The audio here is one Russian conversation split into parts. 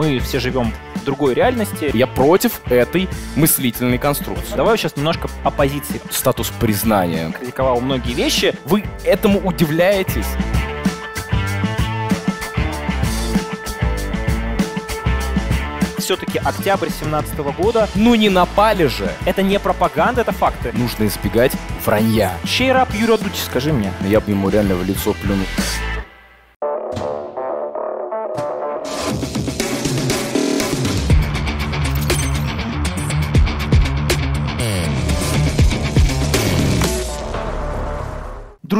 мы все живем в другой реальности. Я против этой мыслительной конструкции. Давай сейчас немножко о позиции. Статус признания. Критиковал многие вещи. Вы этому удивляетесь. все-таки октябрь 17 года. Ну не напали же! Это не пропаганда, это факты. Нужно избегать вранья. Чей раб Юрий Дудь, скажи мне? Я бы ему реально в лицо плюнул.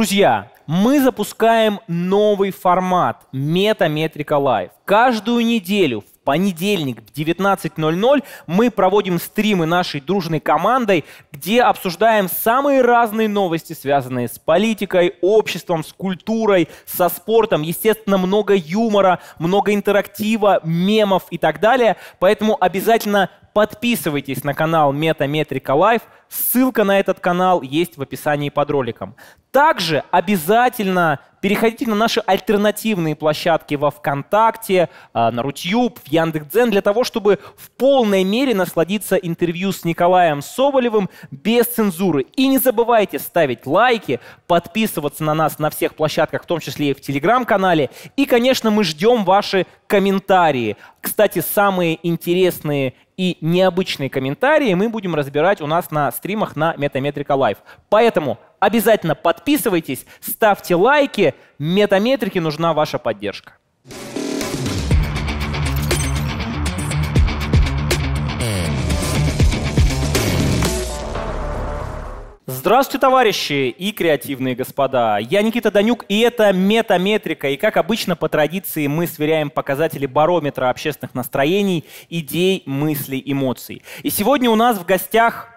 Друзья, мы запускаем новый формат «Метаметрика Лайв». Каждую неделю в понедельник в 19.00 мы проводим стримы нашей дружной командой, где обсуждаем самые разные новости, связанные с политикой, обществом, с культурой, со спортом. Естественно, много юмора, много интерактива, мемов и так далее. Поэтому обязательно Подписывайтесь на канал Метаметрика Лайф. Ссылка на этот канал есть в описании под роликом. Также обязательно переходите на наши альтернативные площадки во ВКонтакте, а, на Рутьюб, в Яндекс.Дзен для того, чтобы в полной мере насладиться интервью с Николаем Соболевым без цензуры. И не забывайте ставить лайки, подписываться на нас на всех площадках, в том числе и в Телеграм-канале. И, конечно, мы ждем ваши комментарии. Кстати, самые интересные и необычные комментарии мы будем разбирать у нас на стримах на Метаметрика Лайв. Поэтому обязательно подписывайтесь, ставьте лайки. Метаметрике нужна ваша поддержка. Здравствуйте, товарищи и креативные господа. Я Никита Данюк, и это «Метаметрика». И как обычно, по традиции, мы сверяем показатели барометра общественных настроений, идей, мыслей, эмоций. И сегодня у нас в гостях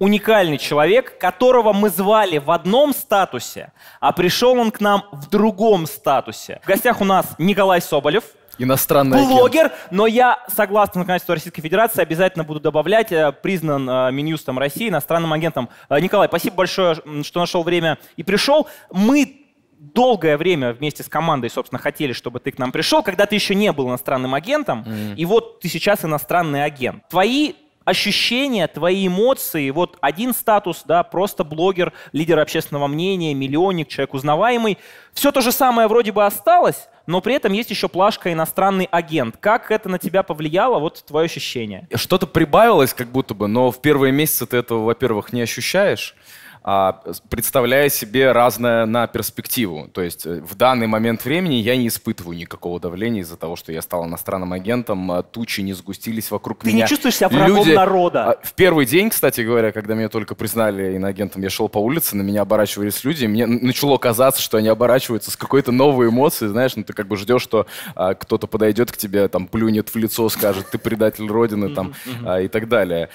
уникальный человек, которого мы звали в одном статусе, а пришел он к нам в другом статусе. В гостях у нас Николай Соболев – Иностранный блогер, агент. но я, согласно законодательству Российской Федерации, обязательно буду добавлять, э, признан э, Минюстом России иностранным агентом. Э, Николай, спасибо большое, что нашел время и пришел. Мы долгое время вместе с командой, собственно, хотели, чтобы ты к нам пришел, когда ты еще не был иностранным агентом, mm-hmm. и вот ты сейчас иностранный агент. Твои ощущения, твои эмоции. Вот один статус, да, просто блогер, лидер общественного мнения, миллионник, человек узнаваемый. Все то же самое вроде бы осталось, но при этом есть еще плашка «иностранный агент». Как это на тебя повлияло, вот твое ощущение? Что-то прибавилось как будто бы, но в первые месяцы ты этого, во-первых, не ощущаешь. А, представляя себе разное на перспективу. То есть э, в данный момент времени я не испытываю никакого давления из-за того, что я стал иностранным агентом, а, тучи не сгустились вокруг Ты меня. Ты не чувствуешь себя врагом Люди... народа. А, в первый день, кстати говоря, когда меня только признали иноагентом, я шел по улице, на меня оборачивались люди, и мне начало казаться, что они оборачиваются с какой-то новой эмоцией, знаешь, ну ты как бы ждешь, что а, кто-то подойдет к тебе, там, плюнет в лицо, скажет, ты предатель Родины, там, и так далее.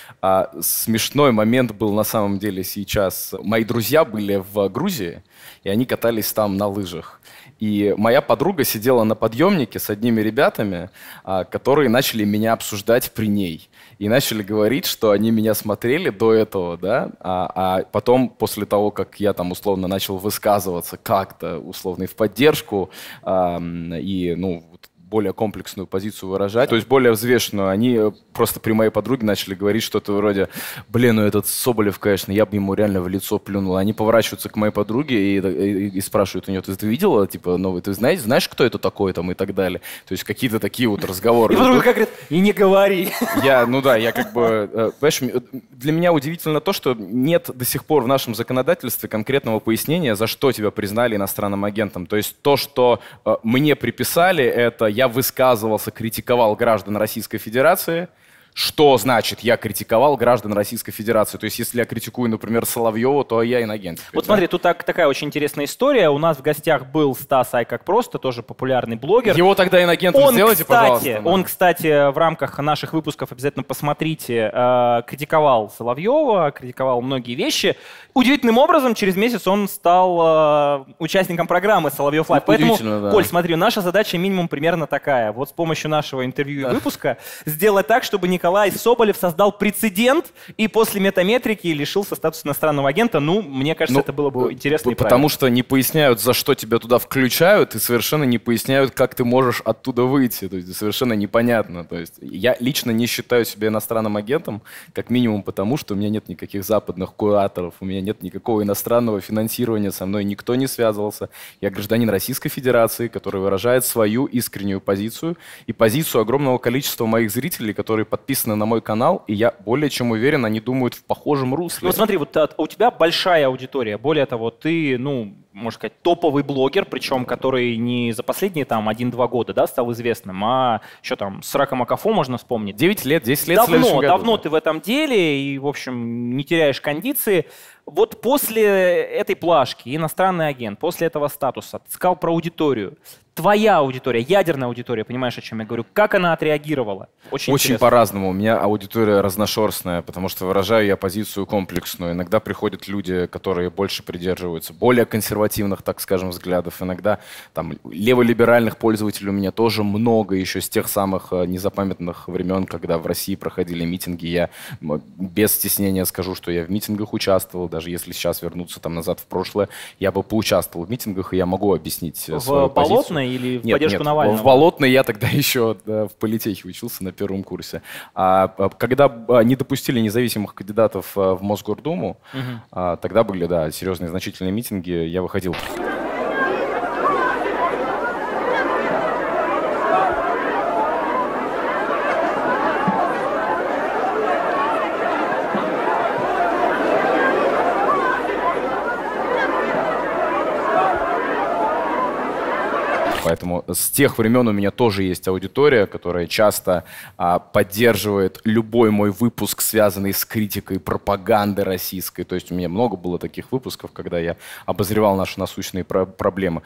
смешной момент был на самом деле сейчас мои друзья были в Грузии, и они катались там на лыжах. И моя подруга сидела на подъемнике с одними ребятами, а, которые начали меня обсуждать при ней. И начали говорить, что они меня смотрели до этого, да, а, а потом, после того, как я там условно начал высказываться как-то, условно, и в поддержку, и, ну, более комплексную позицию выражать, то есть более взвешенную. Они э, просто при моей подруге начали говорить что-то вроде, блин, ну этот Соболев, конечно, я бы ему реально в лицо плюнул. Они поворачиваются к моей подруге и, э, и, и спрашивают у нее, ты, ты видела, типа, новый? Ну, ты знаешь, знаешь, кто это такой там и так далее. То есть какие-то такие вот разговоры. И подруга как говорит, и не говори. Я, ну да, я как бы, э, понимаешь, для меня удивительно то, что нет до сих пор в нашем законодательстве конкретного пояснения, за что тебя признали иностранным агентом. То есть то, что мне приписали, это я высказывался, критиковал граждан Российской Федерации – что значит я критиковал граждан Российской Федерации. То есть, если я критикую, например, Соловьева, то я иногент. Теперь, вот да? смотри, тут так, такая очень интересная история. У нас в гостях был Стас Ай как просто, тоже популярный блогер. Его тогда иногентом он, сделайте, кстати, пожалуйста. Да. Он, кстати, в рамках наших выпусков обязательно посмотрите, э, критиковал Соловьева, критиковал многие вещи. Удивительным образом через месяц он стал э, участником программы Соловьев Лайф. Поэтому, да. Коль, смотри, наша задача минимум примерно такая. Вот с помощью нашего интервью да. выпуска сделать так, чтобы никого Николай Соболев создал прецедент и после метаметрики лишился статуса иностранного агента. Ну, мне кажется, ну, это было бы э, интересно Потому правильно. что не поясняют, за что тебя туда включают, и совершенно не поясняют, как ты можешь оттуда выйти. То есть совершенно непонятно. То есть я лично не считаю себя иностранным агентом, как минимум потому, что у меня нет никаких западных кураторов, у меня нет никакого иностранного финансирования, со мной никто не связывался. Я гражданин Российской Федерации, который выражает свою искреннюю позицию и позицию огромного количества моих зрителей, которые подписаны подписаны на мой канал, и я более чем уверен, они думают в похожем русле. Ну смотри, вот а, у тебя большая аудитория. Более того, ты, ну, можно сказать, топовый блогер, причем который не за последние там 1-2 года да, стал известным, а еще там с раком Акафо можно вспомнить. 9 лет, 10 лет Давно, году, давно да. ты в этом деле и, в общем, не теряешь кондиции. Вот после этой плашки, иностранный агент, после этого статуса, ты сказал про аудиторию твоя аудитория, ядерная аудитория, понимаешь, о чем я говорю? Как она отреагировала? Очень, Очень по-разному. У меня аудитория разношерстная, потому что выражаю я позицию комплексную. Иногда приходят люди, которые больше придерживаются более консервативных, так скажем, взглядов. Иногда там леволиберальных пользователей у меня тоже много, еще с тех самых э, незапамятных времен, когда в России проходили митинги. Я без стеснения скажу, что я в митингах участвовал, даже если сейчас вернуться там назад в прошлое, я бы поучаствовал в митингах, и я могу объяснить э, в свою позицию. Болотной или в нет, поддержку нет, Навального? в Болотной я тогда еще да, в политехе учился на первом курсе. А, а когда а, не допустили независимых кандидатов а, в Мосгордуму, угу. а, тогда были, да, серьезные значительные митинги, я выходил... Поэтому с тех времен у меня тоже есть аудитория, которая часто а, поддерживает любой мой выпуск, связанный с критикой пропаганды российской. То есть у меня много было таких выпусков, когда я обозревал наши насущные про- проблемы.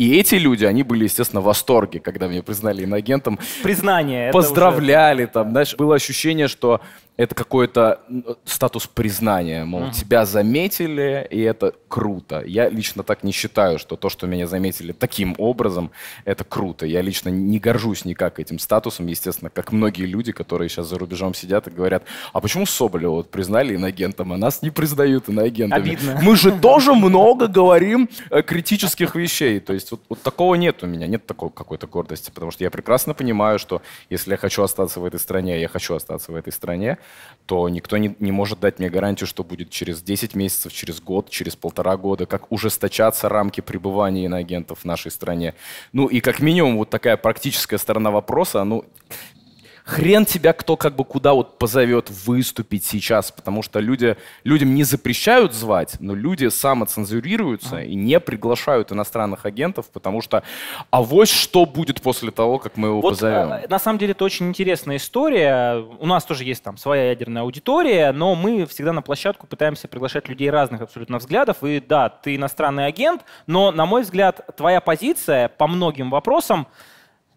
И эти люди, они были, естественно, в восторге, когда меня признали иноагентом. Признание. Поздравляли уже... там, знаешь, было ощущение, что это какой-то статус признания, мол, mm. тебя заметили, и это круто. Я лично так не считаю, что то, что меня заметили таким образом, это круто. Я лично не горжусь никак этим статусом, естественно, как многие люди, которые сейчас за рубежом сидят и говорят, а почему Соболева вот признали иноагентом, а нас не признают иноагентами? Обидно. Мы же тоже много говорим э, критических вещей. То есть гордость. Вот, вот такого нет у меня, нет такой какой-то гордости, потому что я прекрасно понимаю, что если я хочу остаться в этой стране, я хочу остаться в этой стране, то никто не, не может дать мне гарантию, что будет через 10 месяцев, через год, через полтора года, как ужесточаться рамки пребывания иноагентов в нашей стране. Ну и как минимум вот такая практическая сторона вопроса, ну Хрен тебя кто как бы куда вот позовет выступить сейчас, потому что люди, людям не запрещают звать, но люди самоцензурируются а. и не приглашают иностранных агентов, потому что а вот что будет после того, как мы его вот, позовем. Э, на самом деле это очень интересная история. У нас тоже есть там своя ядерная аудитория, но мы всегда на площадку пытаемся приглашать людей разных абсолютно взглядов. И да, ты иностранный агент, но, на мой взгляд, твоя позиция по многим вопросам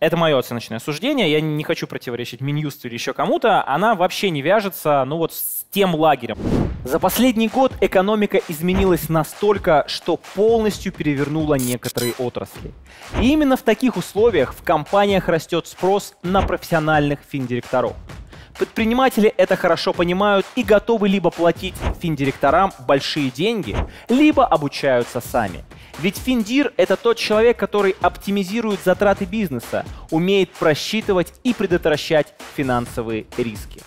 это мое оценочное суждение, я не хочу противоречить Минюсту или еще кому-то, она вообще не вяжется, ну вот, с тем лагерем. За последний год экономика изменилась настолько, что полностью перевернула некоторые отрасли. И именно в таких условиях в компаниях растет спрос на профессиональных финдиректоров. Предприниматели это хорошо понимают и готовы либо платить финдиректорам большие деньги, либо обучаются сами. Ведь финдир – это тот человек, который оптимизирует затраты бизнеса, умеет просчитывать и предотвращать финансовые риски.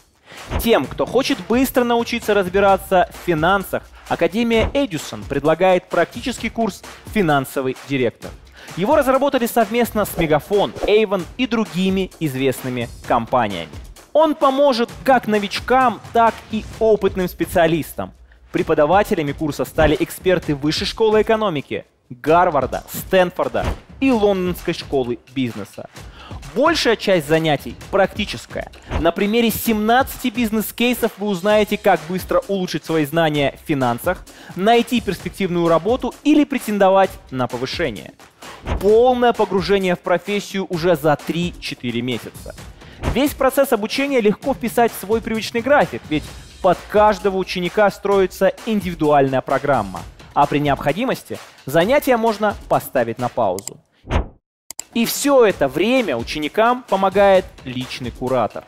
Тем, кто хочет быстро научиться разбираться в финансах, Академия Эдюсон предлагает практический курс «Финансовый директор». Его разработали совместно с Мегафон, Avon и другими известными компаниями. Он поможет как новичкам, так и опытным специалистам. Преподавателями курса стали эксперты Высшей школы экономики, Гарварда, Стэнфорда и Лондонской школы бизнеса. Большая часть занятий практическая. На примере 17 бизнес-кейсов вы узнаете, как быстро улучшить свои знания в финансах, найти перспективную работу или претендовать на повышение. Полное погружение в профессию уже за 3-4 месяца. Весь процесс обучения легко вписать в свой привычный график, ведь под каждого ученика строится индивидуальная программа, а при необходимости занятия можно поставить на паузу. И все это время ученикам помогает личный куратор.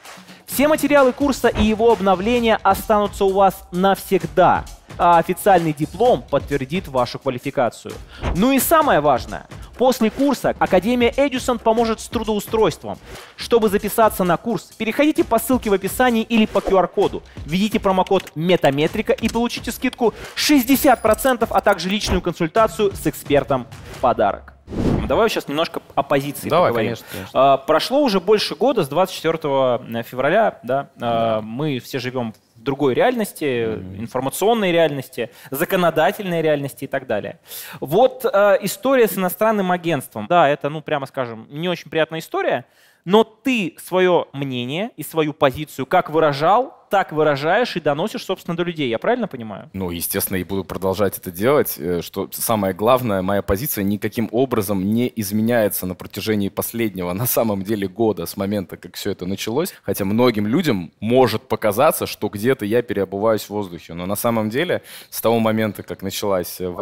Все материалы курса и его обновления останутся у вас навсегда – а официальный диплом подтвердит вашу квалификацию. Ну и самое важное, После курса Академия Эдюсон поможет с трудоустройством. Чтобы записаться на курс, переходите по ссылке в описании или по QR-коду, введите промокод «Метаметрика» и получите скидку 60%, а также личную консультацию с экспертом в подарок. Давай сейчас немножко о позиции Давай, поговорим. Конечно, конечно. А, прошло уже больше года, с 24 э, февраля, да, а, да. мы все живем другой реальности, информационной реальности, законодательной реальности и так далее. Вот э, история с иностранным агентством. Да, это, ну, прямо скажем, не очень приятная история, но ты свое мнение и свою позицию как выражал, так выражаешь и доносишь, собственно, до людей. Я правильно понимаю? Ну, естественно, и буду продолжать это делать. Э, что самое главное, моя позиция никаким образом не изменяется на протяжении последнего, на самом деле, года с момента, как все это началось. Хотя многим людям может показаться, что где-то я переобуваюсь в воздухе. Но на самом деле, с того момента, как началась э,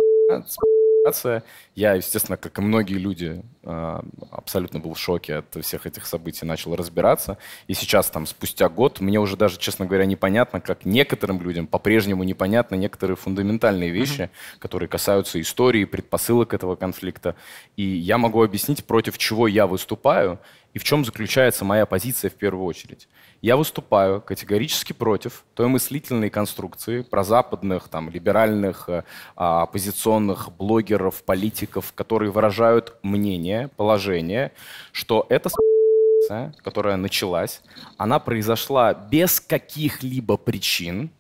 ситуация. Я, естественно, как и многие люди, а, абсолютно был в шоке от всех этих событий, начал разбираться. И сейчас, там, спустя год, мне уже даже, честно говоря, непонятно, как некоторым людям по-прежнему непонятно некоторые фундаментальные вещи, mm-hmm. которые касаются истории, предпосылок этого конфликта. И я могу объяснить, против чего я выступаю, и в чем заключается моя позиция в первую очередь? Я выступаю категорически против той мыслительной конструкции про западных, там, либеральных, э, а, оппозиционных блогеров, политиков, которые выражают мнение, положение, что это которая началась, она произошла без каких-либо причин,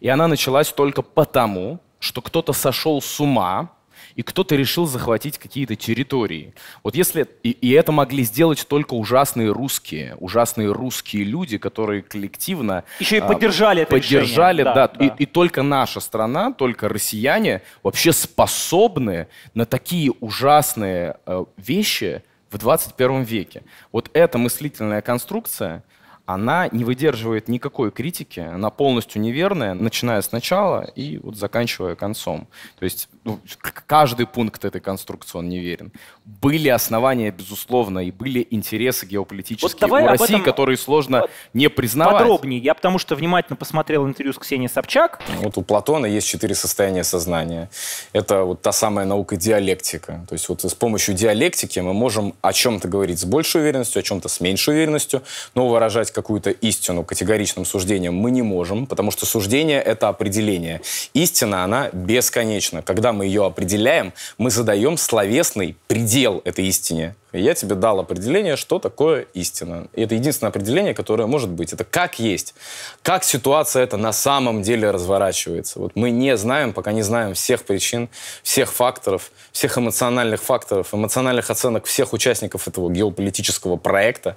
и она началась только потому, что кто-то сошел с ума и кто-то решил захватить какие-то территории. Вот если... И, и это могли сделать только ужасные русские, ужасные русские люди, которые коллективно... Еще и а, поддержали а, это Поддержали, решение. да. да, да. И, и только наша страна, только россияне вообще способны на такие ужасные э, вещи в 21 веке. Вот эта мыслительная конструкция, она не выдерживает никакой критики, она полностью неверная, начиная с начала и вот заканчивая концом. То есть ну, каждый пункт этой конструкции он верен Были основания, безусловно, и были интересы геополитические вот давай у России, этом которые сложно вот не признавать. Подробнее. Я потому что внимательно посмотрел интервью с Ксенией Собчак. Вот у Платона есть четыре состояния сознания. Это вот та самая наука диалектика. То есть вот с помощью диалектики мы можем о чем-то говорить с большей уверенностью, о чем-то с меньшей уверенностью, но выражать какую-то истину категоричным суждением мы не можем, потому что суждение — это определение. Истина, она бесконечна. Когда мы ее определяем, мы задаем словесный предел этой истине. Я тебе дал определение, что такое истина. И это единственное определение, которое может быть. Это как есть. Как ситуация это на самом деле разворачивается. Вот мы не знаем, пока не знаем всех причин, всех факторов, всех эмоциональных факторов, эмоциональных оценок всех участников этого геополитического проекта.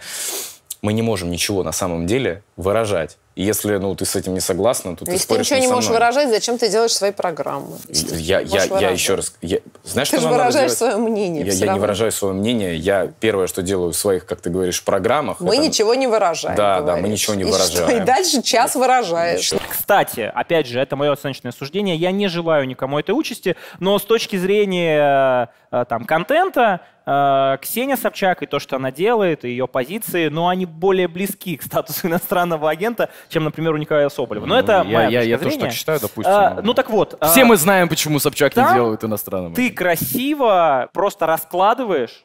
Мы не можем ничего на самом деле выражать. Если ну, ты с этим не согласна, то ну, ты Если ты ничего не можешь выражать, зачем ты делаешь свои программы? Я, я, я, еще раз... Я, знаешь, ты что же выражаешь свое мнение. Я, я не выражаю свое мнение. Я первое, что делаю в своих, как ты говоришь, программах... Мы это... ничего не выражаем. Да, говоришь. да, мы ничего не и выражаем. Что? И дальше час да. выражаешь. Кстати, опять же, это мое оценочное суждение. Я не желаю никому этой участи, но с точки зрения э, Э, там, контента э, Ксения Собчак и то, что она делает, и ее позиции, но они более близки к статусу иностранного агента, чем, например, у Николая Соболева. Но ну, это я, моя я, я тоже так считаю, э, допустим. А, ну так вот. Все а, мы знаем, почему Собчак не делает иностранным. Ты красиво просто раскладываешь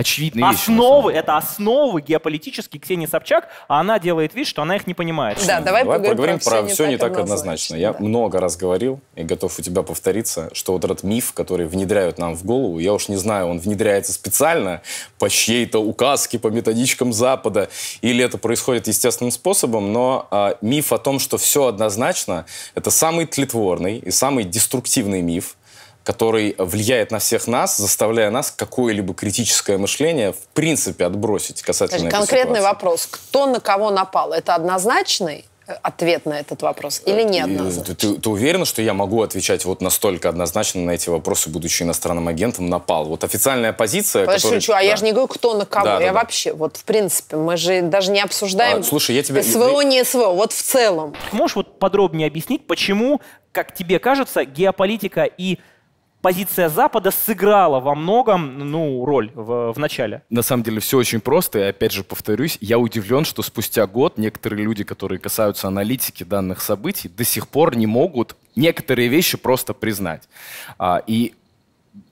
очевидные основы, вещи. Основы, это основы геополитические Ксении Собчак, а она делает вид, что она их не понимает. Да, давай, давай поговорим, про, про все не так однозначно. Я да. много раз говорил и готов у тебя повториться, что вот этот миф, который внедряют нам в голову, я уж не знаю, он внедряется специально по чьей-то указке, по методичкам Запада, или это происходит естественным способом, но э, миф о том, что все однозначно, это самый тлетворный и самый деструктивный миф, который влияет на всех нас, заставляя нас какое-либо критическое мышление в принципе отбросить касательно Значит, конкретный ситуации. вопрос. Кто на кого напал? Это однозначный э, ответ на этот вопрос или нет? Э, однозначно? Ты, ты уверена, что я могу отвечать вот настолько однозначно на эти вопросы, будучи иностранным агентом, напал? Вот официальная позиция... Подожди, который... Шучу, а да. я же не говорю, кто на кого. Да, я да. вообще, вот в принципе, мы же даже не обсуждаем а, слушай, я тебе... СВО, не СВО, вот в целом. Можешь вот подробнее объяснить, почему, как тебе кажется, геополитика и позиция Запада сыграла во многом ну, роль в, в начале? На самом деле все очень просто. И опять же повторюсь, я удивлен, что спустя год некоторые люди, которые касаются аналитики данных событий, до сих пор не могут некоторые вещи просто признать. А, и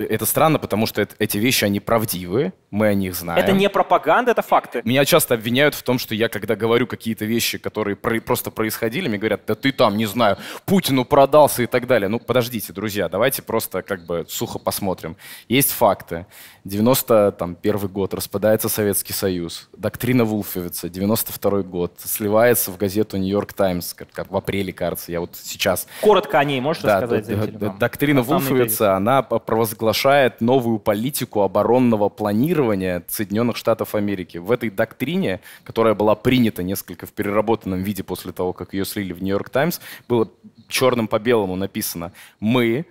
это странно, потому что это, эти вещи, они правдивы, мы о них знаем. Это не пропаганда, это факты. Меня часто обвиняют в том, что я, когда говорю какие-то вещи, которые про- просто происходили, мне говорят, да ты там, не знаю, Путину продался и так далее. Ну, подождите, друзья, давайте просто как бы сухо посмотрим. Есть факты. 91 год, распадается Советский Союз. Доктрина Вулфовица, 92 год, сливается в газету «Нью-Йорк Таймс» как в апреле, кажется, я вот сейчас... Коротко о ней можешь да, рассказать? Да, доктрина Вулфовица, она провозглашает провозглашает новую политику оборонного планирования Соединенных Штатов Америки. В этой доктрине, которая была принята несколько в переработанном виде после того, как ее слили в «Нью-Йорк Таймс», было черным по белому написано «Мы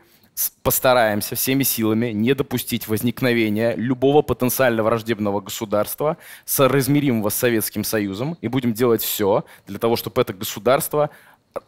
постараемся всеми силами не допустить возникновения любого потенциально враждебного государства, соразмеримого с Советским Союзом, и будем делать все для того, чтобы это государство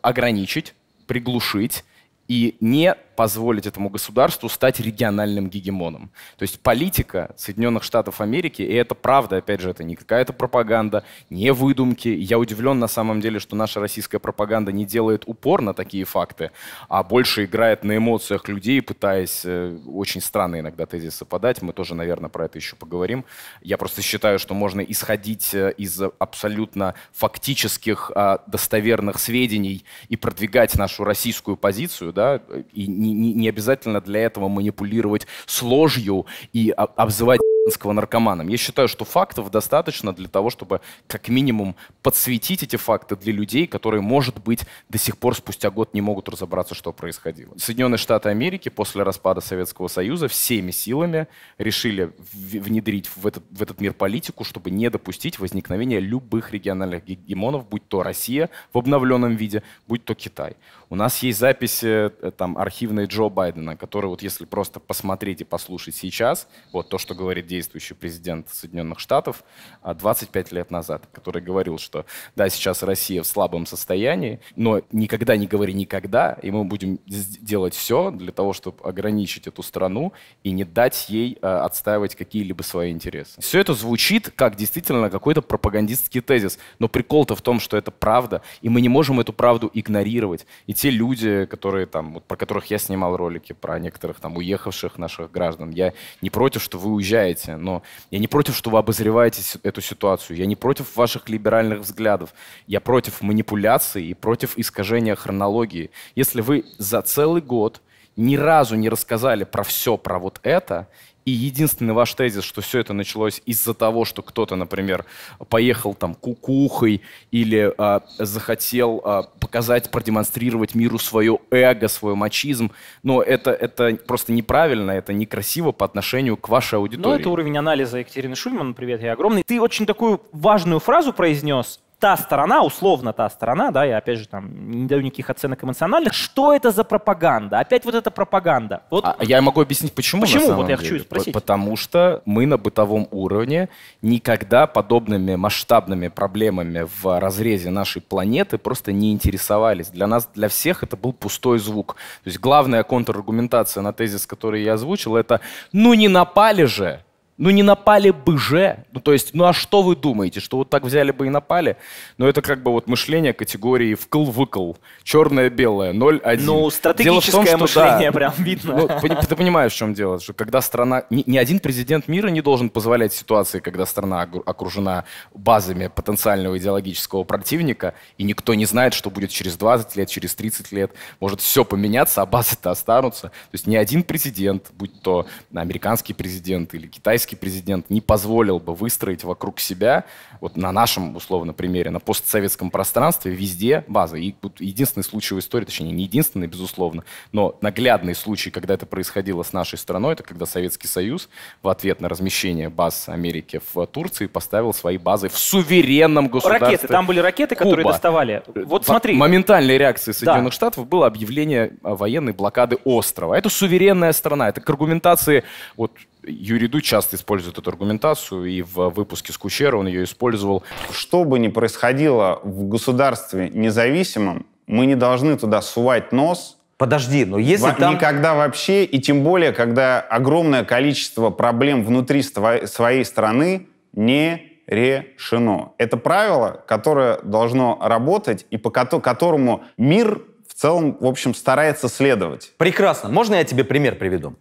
ограничить, приглушить и не позволить этому государству стать региональным гегемоном. То есть политика Соединенных Штатов Америки, и это правда, опять же, это не какая-то пропаганда, не выдумки. Я удивлен на самом деле, что наша российская пропаганда не делает упор на такие факты, а больше играет на эмоциях людей, пытаясь э, очень странно иногда тезисы подать. Мы тоже, наверное, про это еще поговорим. Я просто считаю, что можно исходить э, из абсолютно фактических а, достоверных сведений и продвигать нашу российскую позицию, да, и не не, не обязательно для этого манипулировать с ложью и обзывать наркоманом. Я считаю, что фактов достаточно для того, чтобы как минимум подсветить эти факты для людей, которые, может быть, до сих пор спустя год не могут разобраться, что происходило. Соединенные Штаты Америки после распада Советского Союза всеми силами решили внедрить в этот, в этот мир политику, чтобы не допустить возникновения любых региональных гегемонов, будь то Россия в обновленном виде, будь то Китай. У нас есть записи э, там, архивные Джо Байдена, которые вот если просто посмотреть и послушать сейчас, вот то, что говорит действующий президент Соединенных Штатов 25 а, лет назад, который говорил, что да, сейчас Россия в слабом состоянии, но никогда не говори никогда, и мы будем делать все для того, чтобы ограничить эту страну и не дать ей а, отстаивать какие-либо свои интересы. Все это звучит как действительно какой-то пропагандистский тезис, но прикол-то в том, что это правда, и мы не можем эту правду игнорировать. И те люди, которые там, вот, про которых я снимал ролики, про некоторых там уехавших наших граждан, я не против, что вы уезжаете, обозреваете, но я не против, что вы обозреваете эту ситуацию. Я не против ваших либеральных взглядов. Я против манипуляций и против искажения хронологии. Если вы за целый год ни разу не рассказали про все, про вот это, и единственный ваш тезис, что все это началось из-за того, что кто-то, например, поехал там кукухой или а, захотел а, показать, продемонстрировать миру свое эго, свой мачизм. Но это, это просто неправильно, это некрасиво по отношению к вашей аудитории. Ну, это уровень анализа Екатерины Шульман, привет, я огромный. Ты очень такую важную фразу произнес та сторона, условно та сторона, да, я опять же там не даю никаких оценок эмоциональных, что это за пропаганда? Опять вот эта пропаганда. Вот. А, я могу объяснить, почему. Почему? вот деле. я хочу спросить. Потому что мы на бытовом уровне никогда подобными масштабными проблемами в разрезе нашей планеты просто не интересовались. Для нас, для всех это был пустой звук. То есть главная контраргументация на тезис, который я озвучил, это «ну не напали же!» Ну не напали бы же. Ну то есть, ну а что вы думаете, что вот так взяли бы и напали? Но ну, это как бы вот мышление категории вкл-выкл. Черное-белое, 0-1. Ну стратегическое том, что, мышление да, прям видно. Ну, ты понимаешь, в чем дело, что когда страна... Ни, ни один президент мира не должен позволять ситуации, когда страна окружена базами потенциального идеологического противника, и никто не знает, что будет через 20 лет, через 30 лет. Может все поменяться, а базы-то останутся. То есть ни один президент, будь то американский президент или китайский американский президент не позволил бы выстроить вокруг себя, вот на нашем, условно, примере, на постсоветском пространстве везде базы. И тут единственный случай в истории, точнее, не единственный, безусловно, но наглядный случай, когда это происходило с нашей страной, это когда Советский Союз в ответ на размещение баз Америки в Турции поставил свои базы в суверенном государстве. Ракеты, там были ракеты, Куба. которые доставали. Э, вот смотри. Моментальной реакцией Соединенных да. Штатов было объявление военной блокады острова. Это суверенная страна, это к аргументации вот Юрий Ду часто использует эту аргументацию, и в выпуске с Кучера он ее использовал. Что бы ни происходило в государстве независимом, мы не должны туда сувать нос. Подожди, но если там... Никогда вообще, и тем более, когда огромное количество проблем внутри своей страны не решено. Это правило, которое должно работать и по которому мир в целом, в общем, старается следовать. Прекрасно. Можно я тебе пример приведу?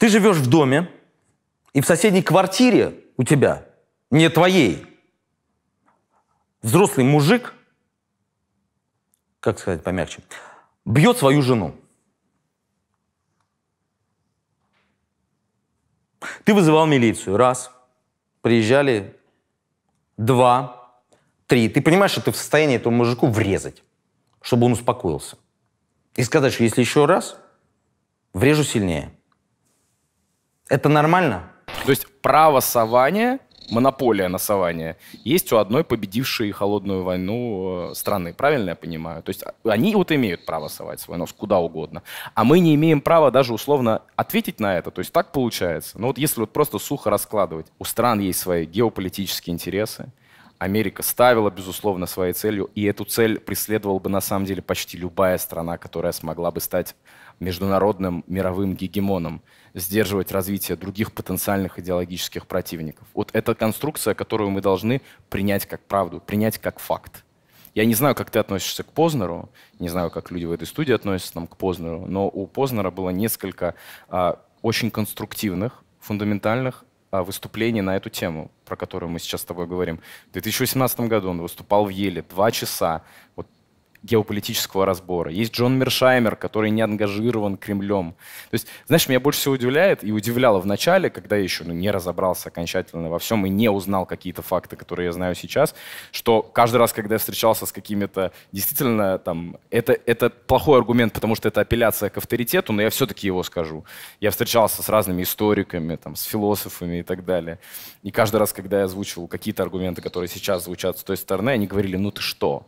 Ты живешь в доме, и в соседней квартире у тебя, не твоей, взрослый мужик, как сказать помягче, бьет свою жену. Ты вызывал милицию. Раз. Приезжали. Два. Три. Ты понимаешь, что ты в состоянии этому мужику врезать, чтобы он успокоился. И сказать, что если еще раз, врежу сильнее – это нормально? То есть право сования, монополия на сование, есть у одной победившей холодную войну э, страны. Правильно я понимаю? То есть а, они вот имеют право совать свой нос куда угодно. А мы не имеем права даже условно ответить на это. То есть так получается. Но ну вот если вот просто сухо раскладывать, у стран есть свои геополитические интересы, Америка ставила, безусловно, своей целью, и эту цель преследовала бы на самом деле почти любая страна, которая смогла бы стать международным мировым гегемоном сдерживать развитие других потенциальных идеологических противников. Вот это конструкция, которую мы должны принять как правду, принять как факт. Я не знаю, как ты относишься к Познеру, не знаю, как люди в этой студии относятся там, к Познеру, но у Познера было несколько а, очень конструктивных, фундаментальных а, выступлений на эту тему, про которую мы сейчас с тобой говорим. В 2018 году он выступал в Еле два часа. Вот геополитического разбора. Есть Джон Мершаймер, который не ангажирован Кремлем. То есть, знаешь, меня больше всего удивляет и удивляло в начале, когда я еще ну, не разобрался окончательно во всем и не узнал какие-то факты, которые я знаю сейчас, что каждый раз, когда я встречался с какими-то действительно там... Это, это плохой аргумент, потому что это апелляция к авторитету, но я все-таки его скажу. Я встречался с разными историками, там, с философами и так далее. И каждый раз, когда я озвучивал какие-то аргументы, которые сейчас звучат с той стороны, они говорили, ну ты что?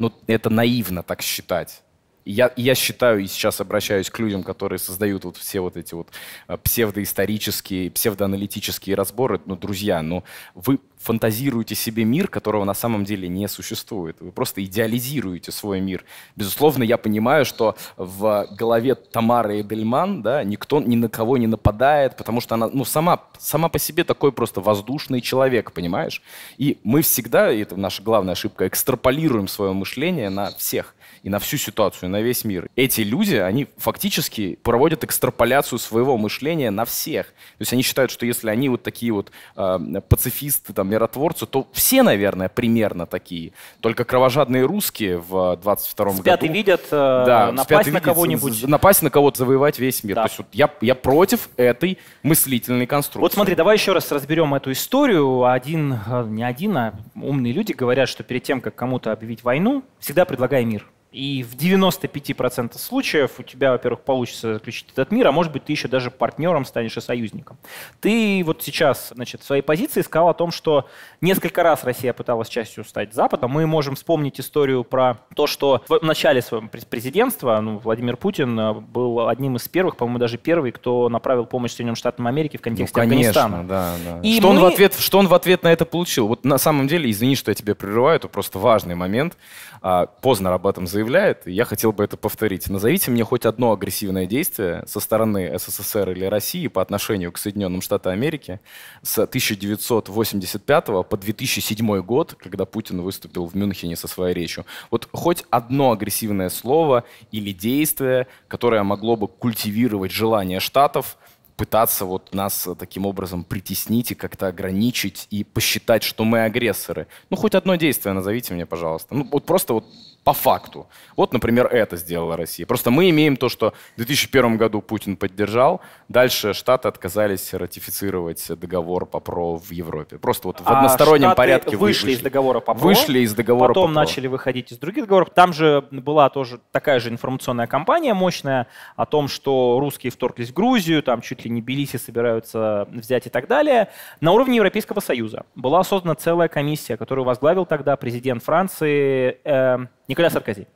ну, это наивно так считать. Я, я считаю, и сейчас обращаюсь к людям, которые создают вот все вот эти вот э, псевдоисторические, псевдоаналитические разборы. Ну, друзья, ну, вы фантазируете себе мир, которого на самом деле не существует. Вы просто идеализируете свой мир. Безусловно, я понимаю, что в голове Тамары Эдельман да, никто ни на кого не нападает, потому что она ну, сама, сама по себе такой просто воздушный человек, понимаешь? И мы всегда, и это наша главная ошибка, экстраполируем свое мышление на всех и на всю ситуацию, и на весь мир. Эти люди, они фактически проводят экстраполяцию своего мышления на всех. То есть они считают, что если они вот такие вот э, пацифисты, там, миротворцы, то все, наверное, примерно такие. Только кровожадные русские в 22-м году... Спят и видят э, да, напасть видят, на кого-нибудь. Напасть на кого-то, завоевать весь мир. Да. То есть вот я, я против этой мыслительной конструкции. Вот смотри, давай еще раз разберем эту историю. Один, э, не один, а умные люди говорят, что перед тем, как кому-то объявить войну, всегда предлагай мир. И в 95% случаев у тебя, во-первых, получится заключить этот мир, а может быть, ты еще даже партнером станешь и союзником. Ты вот сейчас, значит, в своей позиции сказал о том, что несколько раз Россия пыталась частью стать Западом. Мы можем вспомнить историю про то, что в начале своего президентства ну, Владимир Путин э, был одним из первых, по-моему, даже первый, кто направил помощь Соединенным Штатам Америки в контексте ну, конечно, Афганистана. Да, да. И что, мы... он в ответ, что он в ответ на это получил? Вот на самом деле, извини, что я тебе прерываю, это просто важный момент. А, поздно об этом заявил заявляет, и я хотел бы это повторить. Назовите мне хоть одно агрессивное действие со стороны СССР или России по отношению к Соединенным Штатам Америки с 1985 по 2007 год, когда Путин выступил в Мюнхене со своей речью. Вот хоть одно агрессивное слово или действие, которое могло бы культивировать желание Штатов пытаться вот нас таким образом притеснить и как-то ограничить и посчитать, что мы агрессоры. Ну, хоть одно действие назовите мне, пожалуйста. Ну, вот просто вот по факту. Вот, например, это сделала Россия. Просто мы имеем то, что в 2001 году Путин поддержал, дальше Штаты отказались ратифицировать договор по ПРО в Европе. Просто вот в а одностороннем Штаты порядке вышли, вышли из договора по ПРО. Вышли из договора Потом по ПРО. начали выходить из других договоров. Там же была тоже такая же информационная кампания мощная о том, что русские вторглись в Грузию, там чуть ли не Белиси собираются взять и так далее. На уровне Европейского Союза была создана целая комиссия, которую возглавил тогда президент Франции... Эм, Николя Саркози,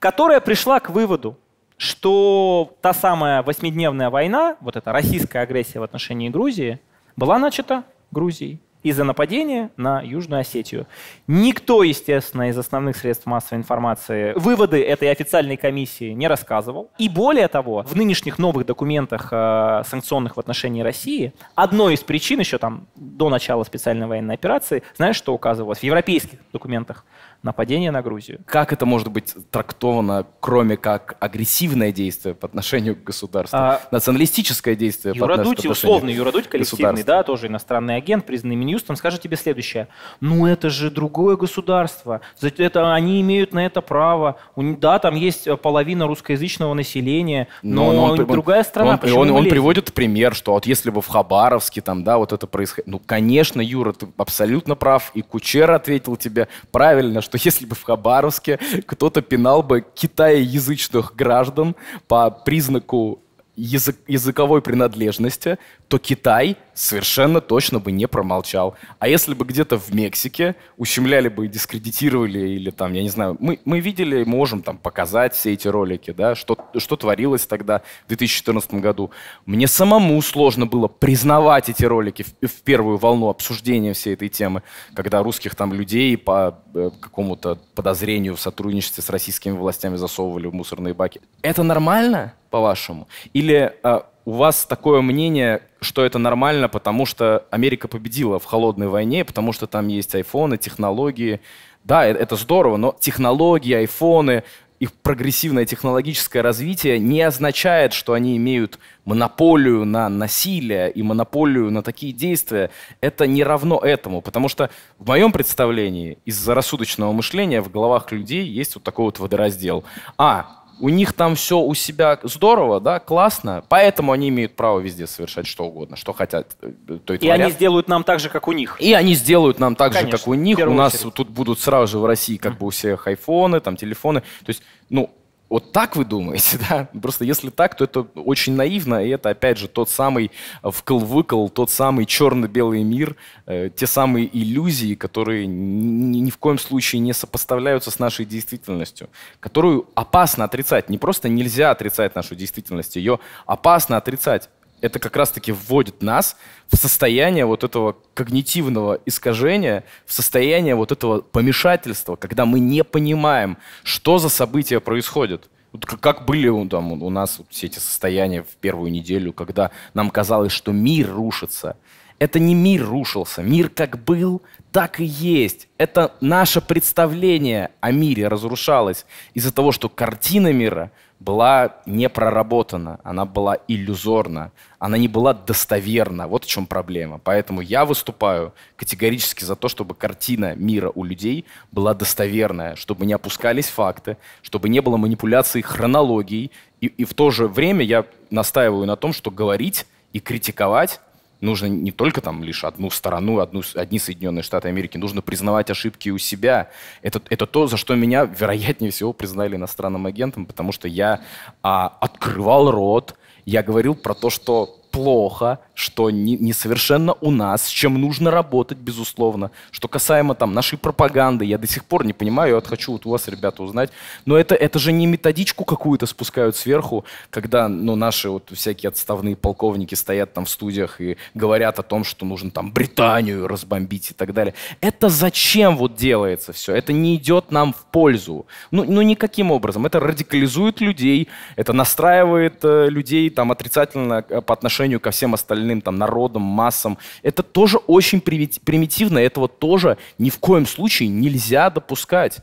которая пришла к выводу, что та самая восьмидневная война, вот эта российская агрессия в отношении Грузии, была начата Грузией из-за нападения на Южную Осетию. Никто, естественно, из основных средств массовой информации выводы этой официальной комиссии не рассказывал. И более того, в нынешних новых документах э, санкционных в отношении России одной из причин еще там до начала специальной военной операции, знаешь, что указывалось в европейских документах нападение на Грузию. Как это может быть трактовано, кроме как агрессивное действие по отношению к государству, а... националистическое действие Юра по отношению Дудь, условно, Юра Дудь, коллективный, да, тоже иностранный агент, признанный Минюстом, скажет тебе следующее. Ну, это же другое государство. Это, они имеют на это право. Да, там есть э, половина русскоязычного населения, но, но, но он, другая страна. Он, Почему он, он, он приводит пример, что вот если бы в Хабаровске там, да, вот это происходит. Ну, конечно, Юра, ты абсолютно прав. И Кучер ответил тебе правильно, что что если бы в Хабаровске кто-то пинал бы китаеязычных граждан по признаку язык, языковой принадлежности, то Китай совершенно точно бы не промолчал. А если бы где-то в Мексике ущемляли бы дискредитировали, или там, я не знаю, мы, мы видели, можем там показать все эти ролики, да, что, что творилось тогда, в 2014 году. Мне самому сложно было признавать эти ролики в, в первую волну обсуждения всей этой темы, когда русских там людей по э, какому-то подозрению в сотрудничестве с российскими властями засовывали в мусорные баки. Это нормально? по-вашему? Или э, у вас такое мнение, что это нормально, потому что Америка победила в холодной войне, потому что там есть айфоны, технологии. Да, э, это здорово, но технологии, айфоны, их прогрессивное технологическое развитие не означает, что они имеют монополию на насилие и монополию на такие действия. Это не равно этому, потому что в моем представлении из-за рассудочного мышления в головах людей есть вот такой вот водораздел. А, у них там все у себя здорово, да, классно, поэтому они имеют право везде совершать что угодно, что хотят. Э, то и, и они сделают нам так же, как у них. И они сделают нам так Конечно, же, как у них. У нас очередь. тут будут сразу же в России как бы у всех айфоны, там телефоны. То есть, ну, вот так вы думаете, да? Просто если так, то это очень наивно, и это, опять же, тот самый вкл-выкл, тот самый черно-белый мир, э, те самые иллюзии, которые ни, ни в коем случае не сопоставляются с нашей действительностью, которую опасно отрицать. Не просто нельзя отрицать нашу действительность, ее опасно отрицать это как раз-таки вводит нас в состояние вот этого когнитивного искажения, в состояние вот этого помешательства, когда мы не понимаем, что за события происходят. Вот как были там, у нас вот все эти состояния в первую неделю, когда нам казалось, что мир рушится. Это не мир рушился. Мир как был, так и есть. Это наше представление о мире разрушалось из-за того, что картина мира — была не проработана, она была иллюзорна, она не была достоверна. Вот в чем проблема. Поэтому я выступаю категорически за то, чтобы картина мира у людей была достоверная, чтобы не опускались факты, чтобы не было манипуляций хронологией. И, и в то же время я настаиваю на том, что говорить и критиковать нужно не только там лишь одну сторону, одну, одни Соединенные Штаты Америки, нужно признавать ошибки у себя. Это, это то, за что меня, вероятнее всего, признали иностранным агентом, потому что я а, открывал рот, я говорил про то, что плохо, что не, не совершенно у нас, с чем нужно работать, безусловно. Что касаемо там нашей пропаганды, я до сих пор не понимаю, я вот хочу вот у вас, ребята, узнать. Но это, это же не методичку какую-то спускают сверху, когда ну, наши вот всякие отставные полковники стоят там в студиях и говорят о том, что нужно там Британию разбомбить и так далее. Это зачем вот делается все? Это не идет нам в пользу. Ну, ну никаким образом. Это радикализует людей, это настраивает э, людей там отрицательно э, по отношению ко всем остальным остальным там народам, массам. Это тоже очень примитивно, этого тоже ни в коем случае нельзя допускать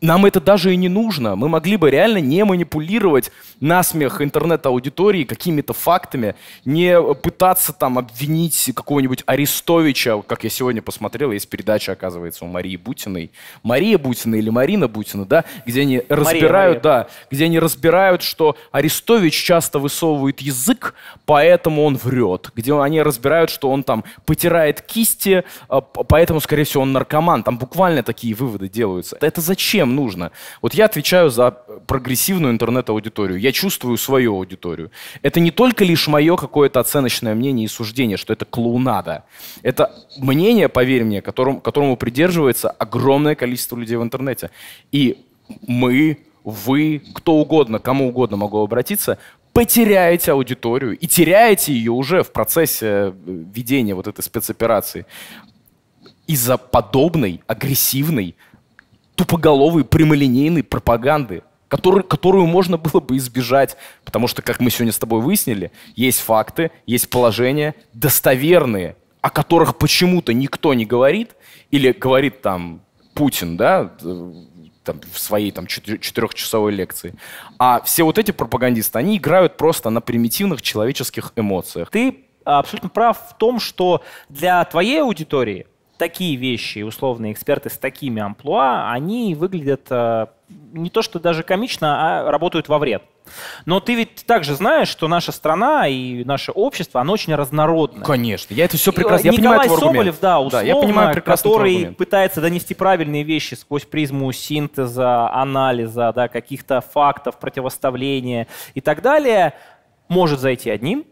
нам это даже и не нужно. Мы могли бы реально не манипулировать насмех интернет-аудитории какими-то фактами, не пытаться там обвинить какого-нибудь Арестовича, как я сегодня посмотрел, есть передача, оказывается, у Марии Бутиной. Мария Бутина или Марина Бутина, да, где они Мария, разбирают, Мария. да, где они разбирают, что Арестович часто высовывает язык, поэтому он врет. Где они разбирают, что он там потирает кисти, а, поэтому, скорее всего, он наркоман. Там буквально такие выводы делаются. Это зачем? зачем нужно? Вот я отвечаю за прогрессивную интернет-аудиторию. Я чувствую свою аудиторию. Это не только лишь мое какое-то оценочное мнение и суждение, что это клоунада. Это мнение, поверь мне, которому, которому придерживается огромное количество людей в интернете. И мы, вы, кто угодно, кому угодно могу обратиться, потеряете аудиторию и теряете ее уже в процессе э, ведения вот этой спецоперации из-за подобной агрессивной тупоголовой прямолинейной пропаганды, который, которую можно было бы избежать, потому что, как мы сегодня с тобой выяснили, есть факты, есть положения достоверные, о которых почему-то никто не говорит, или говорит там Путин, да, там, в своей там, четырехчасовой лекции. А все вот эти пропагандисты, они играют просто на примитивных человеческих эмоциях. Ты абсолютно прав в том, что для твоей аудитории такие вещи, условные эксперты с такими амплуа, они выглядят э, не то что даже комично, а работают во вред. Но ты ведь также знаешь, что наша страна и наше общество, оно очень разнородное. Конечно, я это все прекрасно. Э, я Николай понимаю Соболев, да, условно, да, я понимаю который пытается донести правильные вещи сквозь призму синтеза, анализа, да, каких-то фактов, противоставления и так далее, может зайти одним,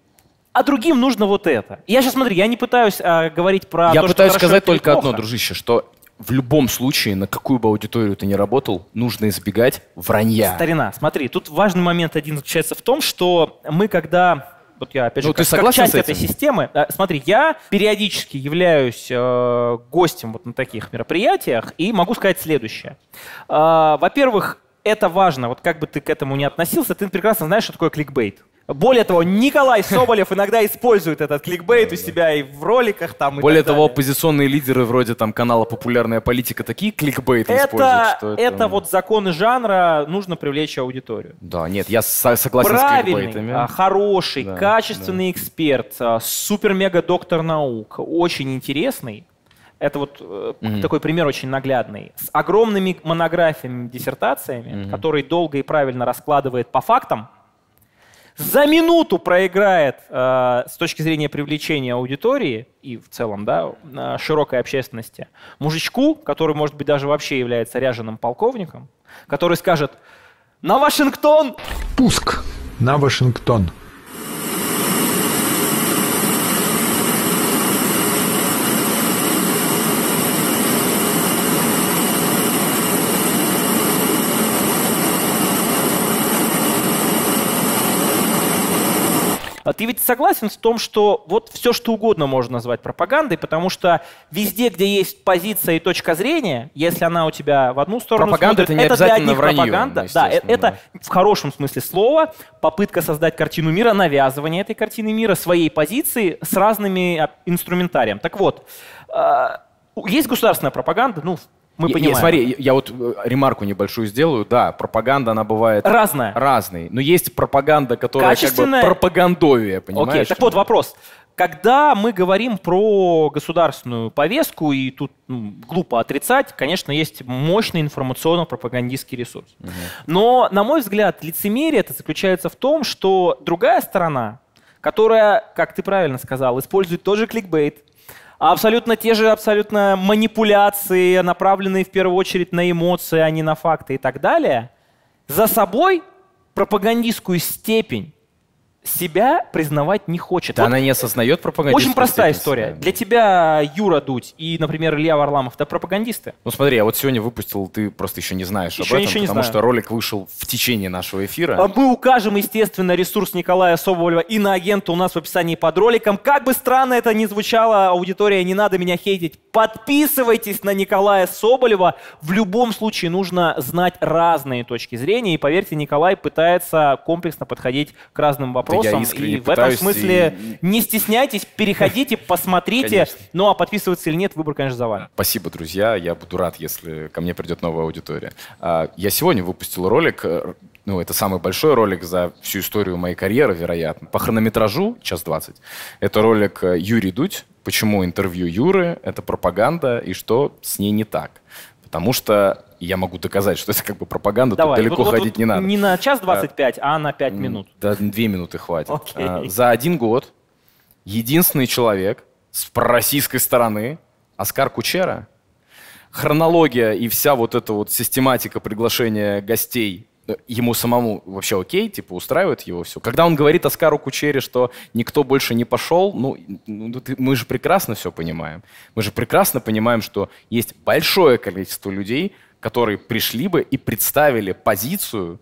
а другим нужно вот это. Я сейчас, смотри, я не пытаюсь а, говорить про Я то, пытаюсь что сказать только плохо. одно, дружище, что в любом случае, на какую бы аудиторию ты ни работал, нужно избегать вранья. Старина, смотри, тут важный момент один заключается в том, что мы, когда вот я опять ну, же, ну, как, ты как часть этой системы. Э, смотри, я периодически являюсь э, гостем вот на таких мероприятиях и могу сказать следующее. Э, во-первых, это важно, вот как бы ты к этому не относился, ты прекрасно знаешь, что такое кликбейт. Более того, Николай Соболев иногда использует этот кликбейт у себя и в роликах там. И Более того, далее. оппозиционные лидеры вроде там канала «Популярная политика» такие кликбейты это, используют, что это... Это вот законы жанра, нужно привлечь аудиторию. Да, нет, я согласен Правильный, с кликбейтами. А, хороший, да, качественный да. эксперт, а, супер-мега-доктор наук, очень интересный. Это вот mm-hmm. такой пример очень наглядный. С огромными монографиями, диссертациями, mm-hmm. который долго и правильно раскладывает по фактам, за минуту проиграет э, с точки зрения привлечения аудитории и в целом да, широкой общественности мужичку, который, может быть, даже вообще является ряженым полковником, который скажет «На Вашингтон!» Пуск на Вашингтон. Ты ведь согласен с том, что вот все, что угодно можно назвать пропагандой, потому что везде, где есть позиция и точка зрения, если она у тебя в одну сторону пропаганда смотрит, это, не это для них вранье, пропаганда. Да, это да. в хорошем смысле слова попытка создать картину мира, навязывание этой картины мира, своей позиции с разными а, инструментарием. Так вот, а, есть государственная пропаганда, ну, мы я, понимаем. Я, смотри, я вот э, ремарку небольшую сделаю. Да, пропаганда, она бывает... Разная. Разной. Но есть пропаганда, которая Качественная... как бы пропагандовия, понимаешь? Окей, так вот вопрос. Когда мы говорим про государственную повестку, и тут ну, глупо отрицать, конечно, есть мощный информационно-пропагандистский ресурс. Угу. Но, на мой взгляд, лицемерие это заключается в том, что другая сторона, которая, как ты правильно сказал, использует тот же кликбейт, Абсолютно те же, абсолютно манипуляции, направленные в первую очередь на эмоции, а не на факты и так далее, за собой пропагандистскую степень себя признавать не хочет. Да вот она не осознает пропагандистскую Очень простая история. Для тебя Юра Дудь и, например, Илья Варламов — это пропагандисты. Ну смотри, я вот сегодня выпустил, ты просто еще не знаешь еще об этом, не потому знаю. что ролик вышел в течение нашего эфира. А мы укажем, естественно, ресурс Николая Соболева и на агента у нас в описании под роликом. Как бы странно это ни звучало, аудитория, не надо меня хейтить. Подписывайтесь на Николая Соболева. В любом случае нужно знать разные точки зрения. И поверьте, Николай пытается комплексно подходить к разным вопросам вопросам. и в этом смысле и... не стесняйтесь, переходите, посмотрите. Конечно. Ну а подписываться или нет, выбор, конечно, за вами. Спасибо, друзья. Я буду рад, если ко мне придет новая аудитория. А, я сегодня выпустил ролик, э, ну, это самый большой ролик за всю историю моей карьеры, вероятно. По хронометражу час двадцать. Это ролик э, Юрий Дудь, почему интервью Юры — это пропаганда и что с ней не так. Потому что я могу доказать, что это как бы пропаганда, Давай. тут далеко вот, ходить вот, не надо. Не на час 25, а, а на 5 минут. Да, 2 минуты хватит. Okay. А, за один год единственный человек с пророссийской стороны, Оскар Кучера, хронология и вся вот эта вот систематика приглашения гостей ну, ему самому вообще окей, типа устраивает его все. Когда он говорит Оскару Кучере, что никто больше не пошел, ну, ну, ну мы же прекрасно все понимаем. Мы же прекрасно понимаем, что есть большое количество людей, которые пришли бы и представили позицию,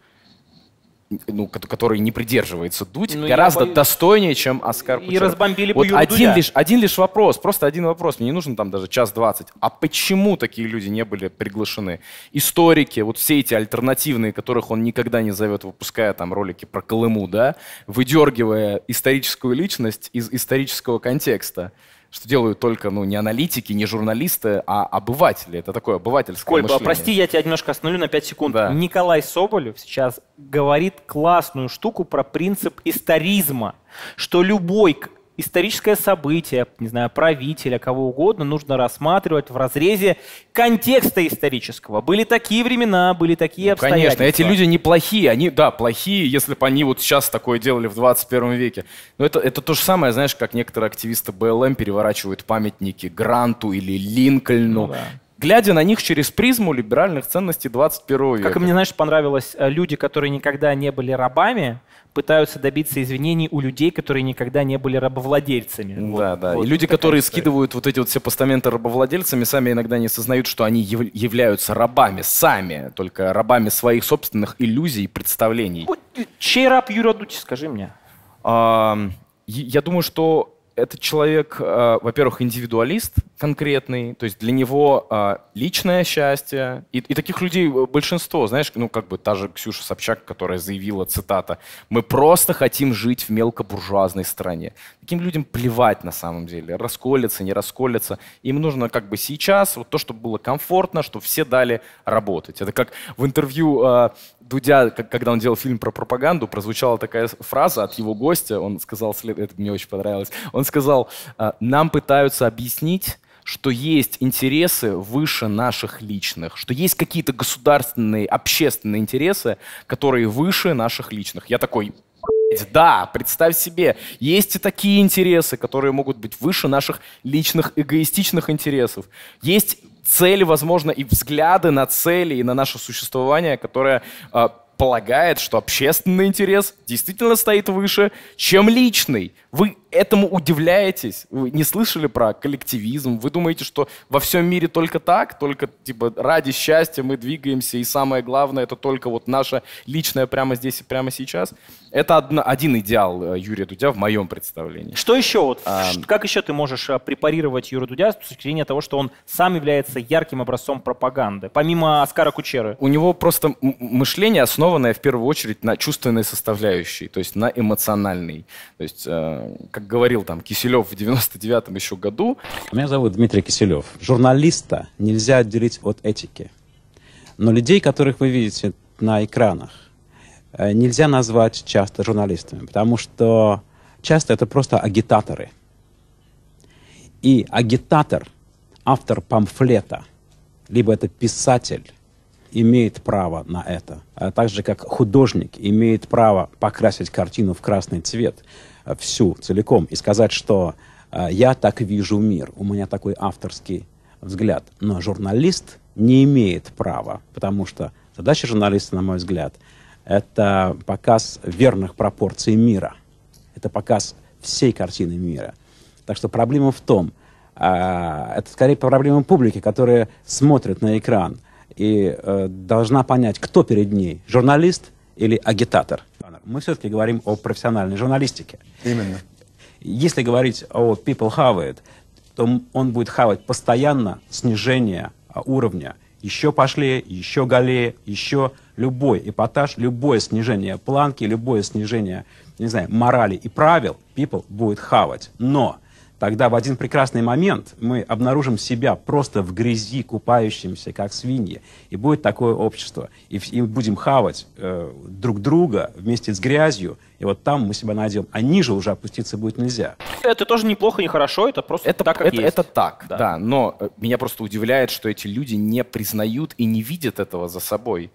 ну, который не придерживается дуть ну, гораздо боюсь... достойнее, чем Оскар Кучеров. И разбомбили бы вот Юру один Дудя. лишь, один лишь вопрос, просто один вопрос, мне не нужно там даже час двадцать. А почему такие люди не были приглашены? Историки, вот все эти альтернативные, которых он никогда не зовет, выпуская там ролики про Колыму, да, выдергивая историческую личность из исторического контекста что делают только ну, не аналитики, не журналисты, а обыватели. Это такое обывательское Коль, а мышление. прости, я тебя немножко остановлю на 5 секунд. Да. Николай Соболев сейчас говорит классную штуку про принцип историзма, что любой историческое событие, не знаю, правителя, кого угодно, нужно рассматривать в разрезе контекста исторического. Были такие времена, были такие ну, обстоятельства. Конечно, эти люди неплохие, они, да, плохие, если бы они вот сейчас такое делали в 21 веке. Но это, это то же самое, знаешь, как некоторые активисты БЛМ переворачивают памятники Гранту или Линкольну, ну, да глядя на них через призму либеральных ценностей 21 века. Как мне, знаешь, понравилось, э, люди, которые никогда не были рабами, пытаются добиться извинений у людей, которые никогда не были рабовладельцами. Да, вот, да. Вот и люди, которые история. скидывают вот эти вот все постаменты рабовладельцами, сами иногда не сознают, что они яв- являются рабами сами, только рабами своих собственных иллюзий и представлений. Э, чей раб Юрий Адути, скажи мне? А, я думаю, что этот человек, э, во-первых, индивидуалист, конкретный, то есть для него э, личное счастье, и, и таких людей э, большинство, знаешь, ну как бы та же Ксюша Собчак, которая заявила, цитата, «Мы просто хотим жить в мелкобуржуазной стране». Таким людям плевать на самом деле, расколется не расколется, Им нужно как бы сейчас вот то, чтобы было комфортно, чтобы все дали работать. Это как в интервью э, Дудя, когда он делал фильм про пропаганду, прозвучала такая фраза от его гостя, он сказал, это мне очень понравилось, он сказал, а, «Нам пытаются объяснить, что есть интересы выше наших личных, что есть какие-то государственные, общественные интересы, которые выше наших личных. Я такой, да, представь себе, есть и такие интересы, которые могут быть выше наших личных эгоистичных интересов. Есть цели, возможно, и взгляды на цели и на наше существование, которое э, полагает, что общественный интерес действительно стоит выше, чем личный. Вы этому удивляетесь. Вы не слышали про коллективизм? Вы думаете, что во всем мире только так? Только типа ради счастья мы двигаемся, и самое главное, это только вот наше личное прямо здесь и прямо сейчас? Это одна, один идеал э, Юрия Дудя в моем представлении. Что еще? Вот, а, как еще ты можешь а, препарировать Юрия Дудя с точки зрения того, что он сам является ярким образцом пропаганды, помимо Оскара Кучеры? У него просто мышление, основанное в первую очередь на чувственной составляющей, то есть на эмоциональной. То есть э, как говорил там Киселев в 99-м еще году. Меня зовут Дмитрий Киселев. Журналиста нельзя отделить от этики. Но людей, которых вы видите на экранах, э, нельзя назвать часто журналистами, потому что часто это просто агитаторы. И агитатор, автор памфлета, либо это писатель, имеет право на это. А так же, как художник имеет право покрасить картину в красный цвет. Э, всю целиком и сказать, что э, я так вижу мир, у меня такой авторский взгляд. Но журналист не имеет права, потому что задача журналиста, на мой взгляд, это показ верных пропорций мира. Это показ всей картины мира. Так что проблема в том, э, это скорее проблема публики, которая смотрит на экран и должна понять, кто перед ней, журналист или агитатор мы все-таки говорим о профессиональной журналистике. Именно. Если говорить о people хавает, то он будет хавать постоянно снижение а, уровня. Еще пошли, еще голее, еще любой эпатаж, любое снижение планки, любое снижение, не знаю, морали и правил people будет хавать. Но тогда в один прекрасный момент мы обнаружим себя просто в грязи, купающимся, как свиньи. И будет такое общество. И, и будем хавать э, друг друга вместе с грязью. И вот там мы себя найдем. А ниже уже опуститься будет нельзя. Это тоже неплохо, нехорошо. Это просто это, так, как это, есть. Это так, да. да. Но э, меня просто удивляет, что эти люди не признают и не видят этого за собой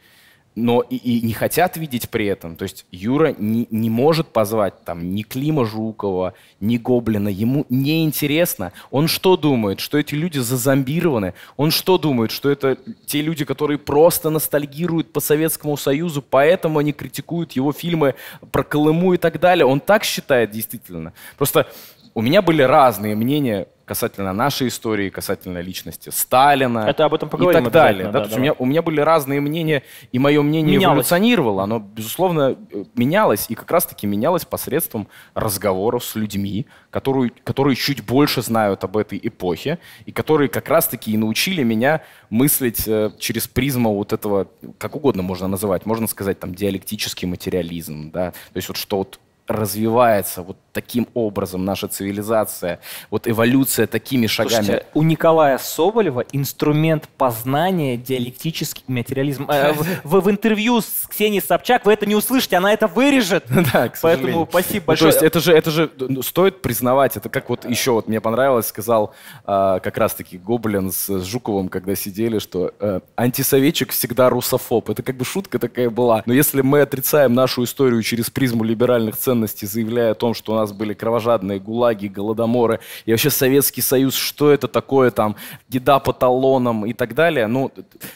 но и, и не хотят видеть при этом. То есть Юра не, не может позвать там ни Клима Жукова, ни Гоблина. Ему неинтересно. Он что думает? Что эти люди зазомбированы? Он что думает? Что это те люди, которые просто ностальгируют по Советскому Союзу, поэтому они критикуют его фильмы про Колыму и так далее? Он так считает действительно. Просто у меня были разные мнения касательно нашей истории, касательно личности Сталина. Это об этом поговорим. И так далее. Да, да, У, меня, у меня были разные мнения, и мое мнение менялось. эволюционировало. Оно, безусловно, менялось, и как раз-таки менялось посредством разговоров с людьми, которые, которые чуть больше знают об этой эпохе, и которые как раз-таки и научили меня мыслить э, через призму вот этого, как угодно можно называть, можно сказать, там, диалектический материализм, да, то есть вот что вот развивается вот таким образом наша цивилизация, вот эволюция такими шагами. Слушайте, у Николая Соболева инструмент познания диалектический материализм. Э, вы в интервью с Ксенией Собчак вы это не услышите, она это вырежет. Да, к Поэтому спасибо ну, большое. То есть это же, это же ну, стоит признавать, это как вот еще вот мне понравилось, сказал а, как раз-таки Гоблин с Жуковым, когда сидели, что э, антисоветчик всегда русофоб. Это как бы шутка такая была. Но если мы отрицаем нашу историю через призму либеральных цен ценности, заявляя о том, что у нас были кровожадные гулаги, голодоморы, и вообще Советский Союз, что это такое, там, еда по талонам и так далее. Ну,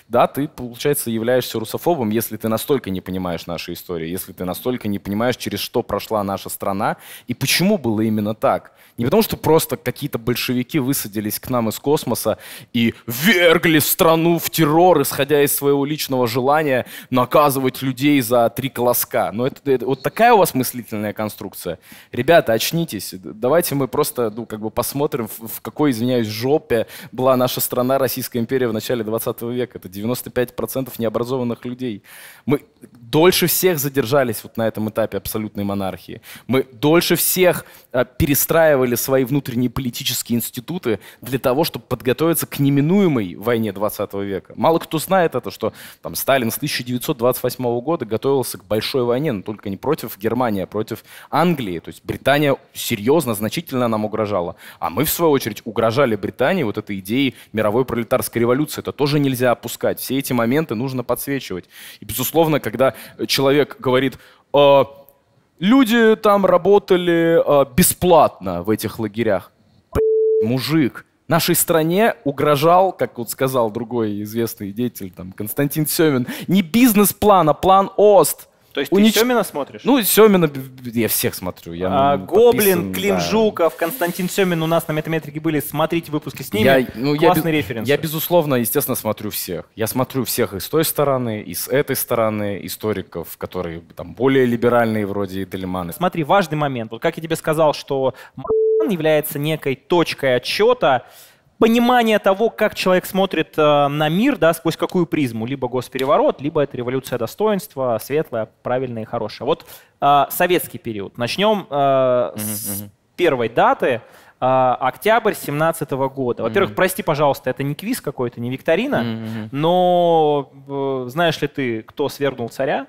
да, ты, получается, являешься русофобом, если ты настолько не понимаешь нашу историю, если ты настолько не понимаешь, через что прошла наша страна и почему было именно так. Не потому, что просто какие-то большевики высадились к нам из космоса и вергли страну в террор, исходя из своего личного желания наказывать людей за три колоска. Но это, это вот такая у вас мыслительная конструкция. Ребята, очнитесь. Давайте мы просто ну, как бы посмотрим, в какой, извиняюсь, жопе была наша страна, Российская империя в начале 20 века. Это 95% необразованных людей. Мы дольше всех задержались вот на этом этапе абсолютной монархии. Мы дольше всех а, перестраивали выстраивали свои внутренние политические институты для того, чтобы подготовиться к неминуемой войне 20 века. Мало кто знает это, что там, Сталин с 1928 года готовился к большой войне, но только не против Германии, а против Англии. То есть Британия серьезно, значительно нам угрожала. А мы, в свою очередь, угрожали Британии вот этой идеей мировой пролетарской революции. Это тоже нельзя опускать. Все эти моменты нужно подсвечивать. И, безусловно, когда человек говорит... Э, Люди там работали э, бесплатно в этих лагерях. мужик, нашей стране угрожал, как вот сказал другой известный деятель, там, Константин Семин, не бизнес-план, а план ОСТ. То есть Унич... ты Семина смотришь? Ну, Семина я всех смотрю. Я, а, Гоблин, Клим да. Жуков, Константин Семин у нас на метаметрике были. Смотрите выпуски с ними. Я, ну, Классный я, референс. Я, безусловно, естественно, смотрю всех. Я смотрю всех и с той стороны, и с этой стороны историков, которые там более либеральные, вроде Дельманы. Смотри, важный момент. Вот как я тебе сказал, что является некой точкой отчета понимание того, как человек смотрит э, на мир, да, сквозь какую призму. Либо госпереворот, либо это революция достоинства, светлая, правильная и хорошая. Вот э, советский период. Начнем э, угу, с первой даты. Э, октябрь 17 года. Во-первых, mm-hmm. прости, пожалуйста, это не квиз какой-то, не викторина, mm-hmm. но э, знаешь ли ты, кто свергнул царя?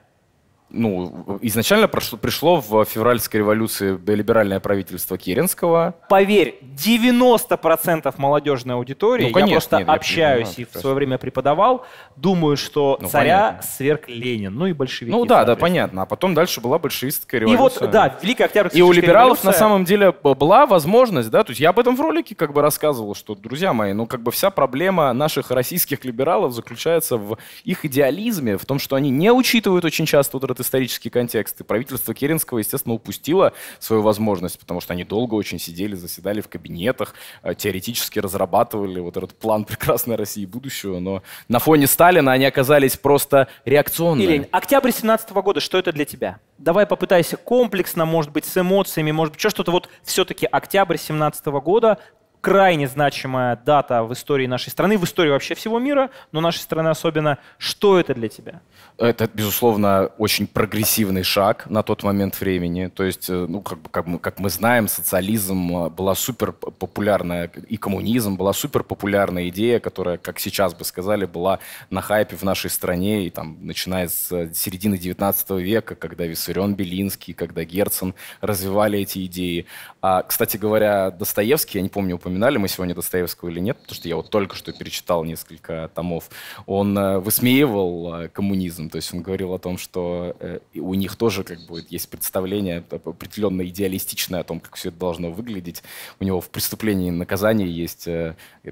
ну, изначально прошло, пришло в февральской революции либеральное правительство Керенского. Поверь, 90% молодежной аудитории, ну, конечно, я просто нет, общаюсь я понимаю, и в свое время преподавал, думаю, что ну, царя понятно. сверг Ленин, ну и большевики. Ну да, да, понятно. А потом дальше была большевистская революция. И вот, да, Великая Октябрьская И у либералов революция... на самом деле была возможность, да, то есть я об этом в ролике как бы рассказывал, что, друзья мои, ну как бы вся проблема наших российских либералов заключается в их идеализме, в том, что они не учитывают очень часто вот этот исторический контекст. И правительство Керенского, естественно, упустило свою возможность, потому что они долго очень сидели, заседали в кабинетах, э, теоретически разрабатывали вот этот план прекрасной России будущего, но на фоне Сталина они оказались просто реакционными. Ирень, октябрь 17 года, что это для тебя? Давай попытайся комплексно, может быть, с эмоциями, может быть, что то вот все-таки октябрь 17 года, крайне значимая дата в истории нашей страны, в истории вообще всего мира, но нашей страны особенно. Что это для тебя? Это, безусловно, очень прогрессивный шаг на тот момент времени. То есть, э, ну, как, бы, как, мы, как мы знаем, социализм э, была супер популярная, и коммунизм была супер популярная идея, которая, как сейчас бы сказали, была на хайпе в нашей стране, и там, начиная с э, середины 19 века, когда Виссарион Белинский, когда Герцен развивали эти идеи. А, кстати говоря, Достоевский, я не помню, упоминал, упоминали мы сегодня Достоевского или нет, потому что я вот только что перечитал несколько томов, он э, высмеивал э, коммунизм, то есть он говорил о том, что э, у них тоже как бы есть представление определенно идеалистичное о том, как все это должно выглядеть. У него в «Преступлении и наказании» есть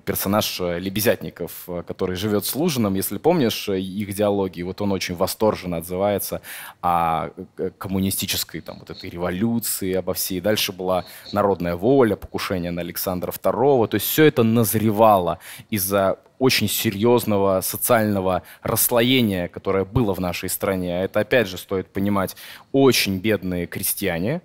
персонаж Лебезятников, который живет с Лужиным, если помнишь их диалоги, вот он очень восторженно отзывается о коммунистической там вот этой революции, обо всей. Дальше была народная воля, покушение на Александра второго. То есть все это назревало из-за очень серьезного социального расслоения, которое было в нашей стране. Это, опять же, стоит понимать, очень бедные крестьяне.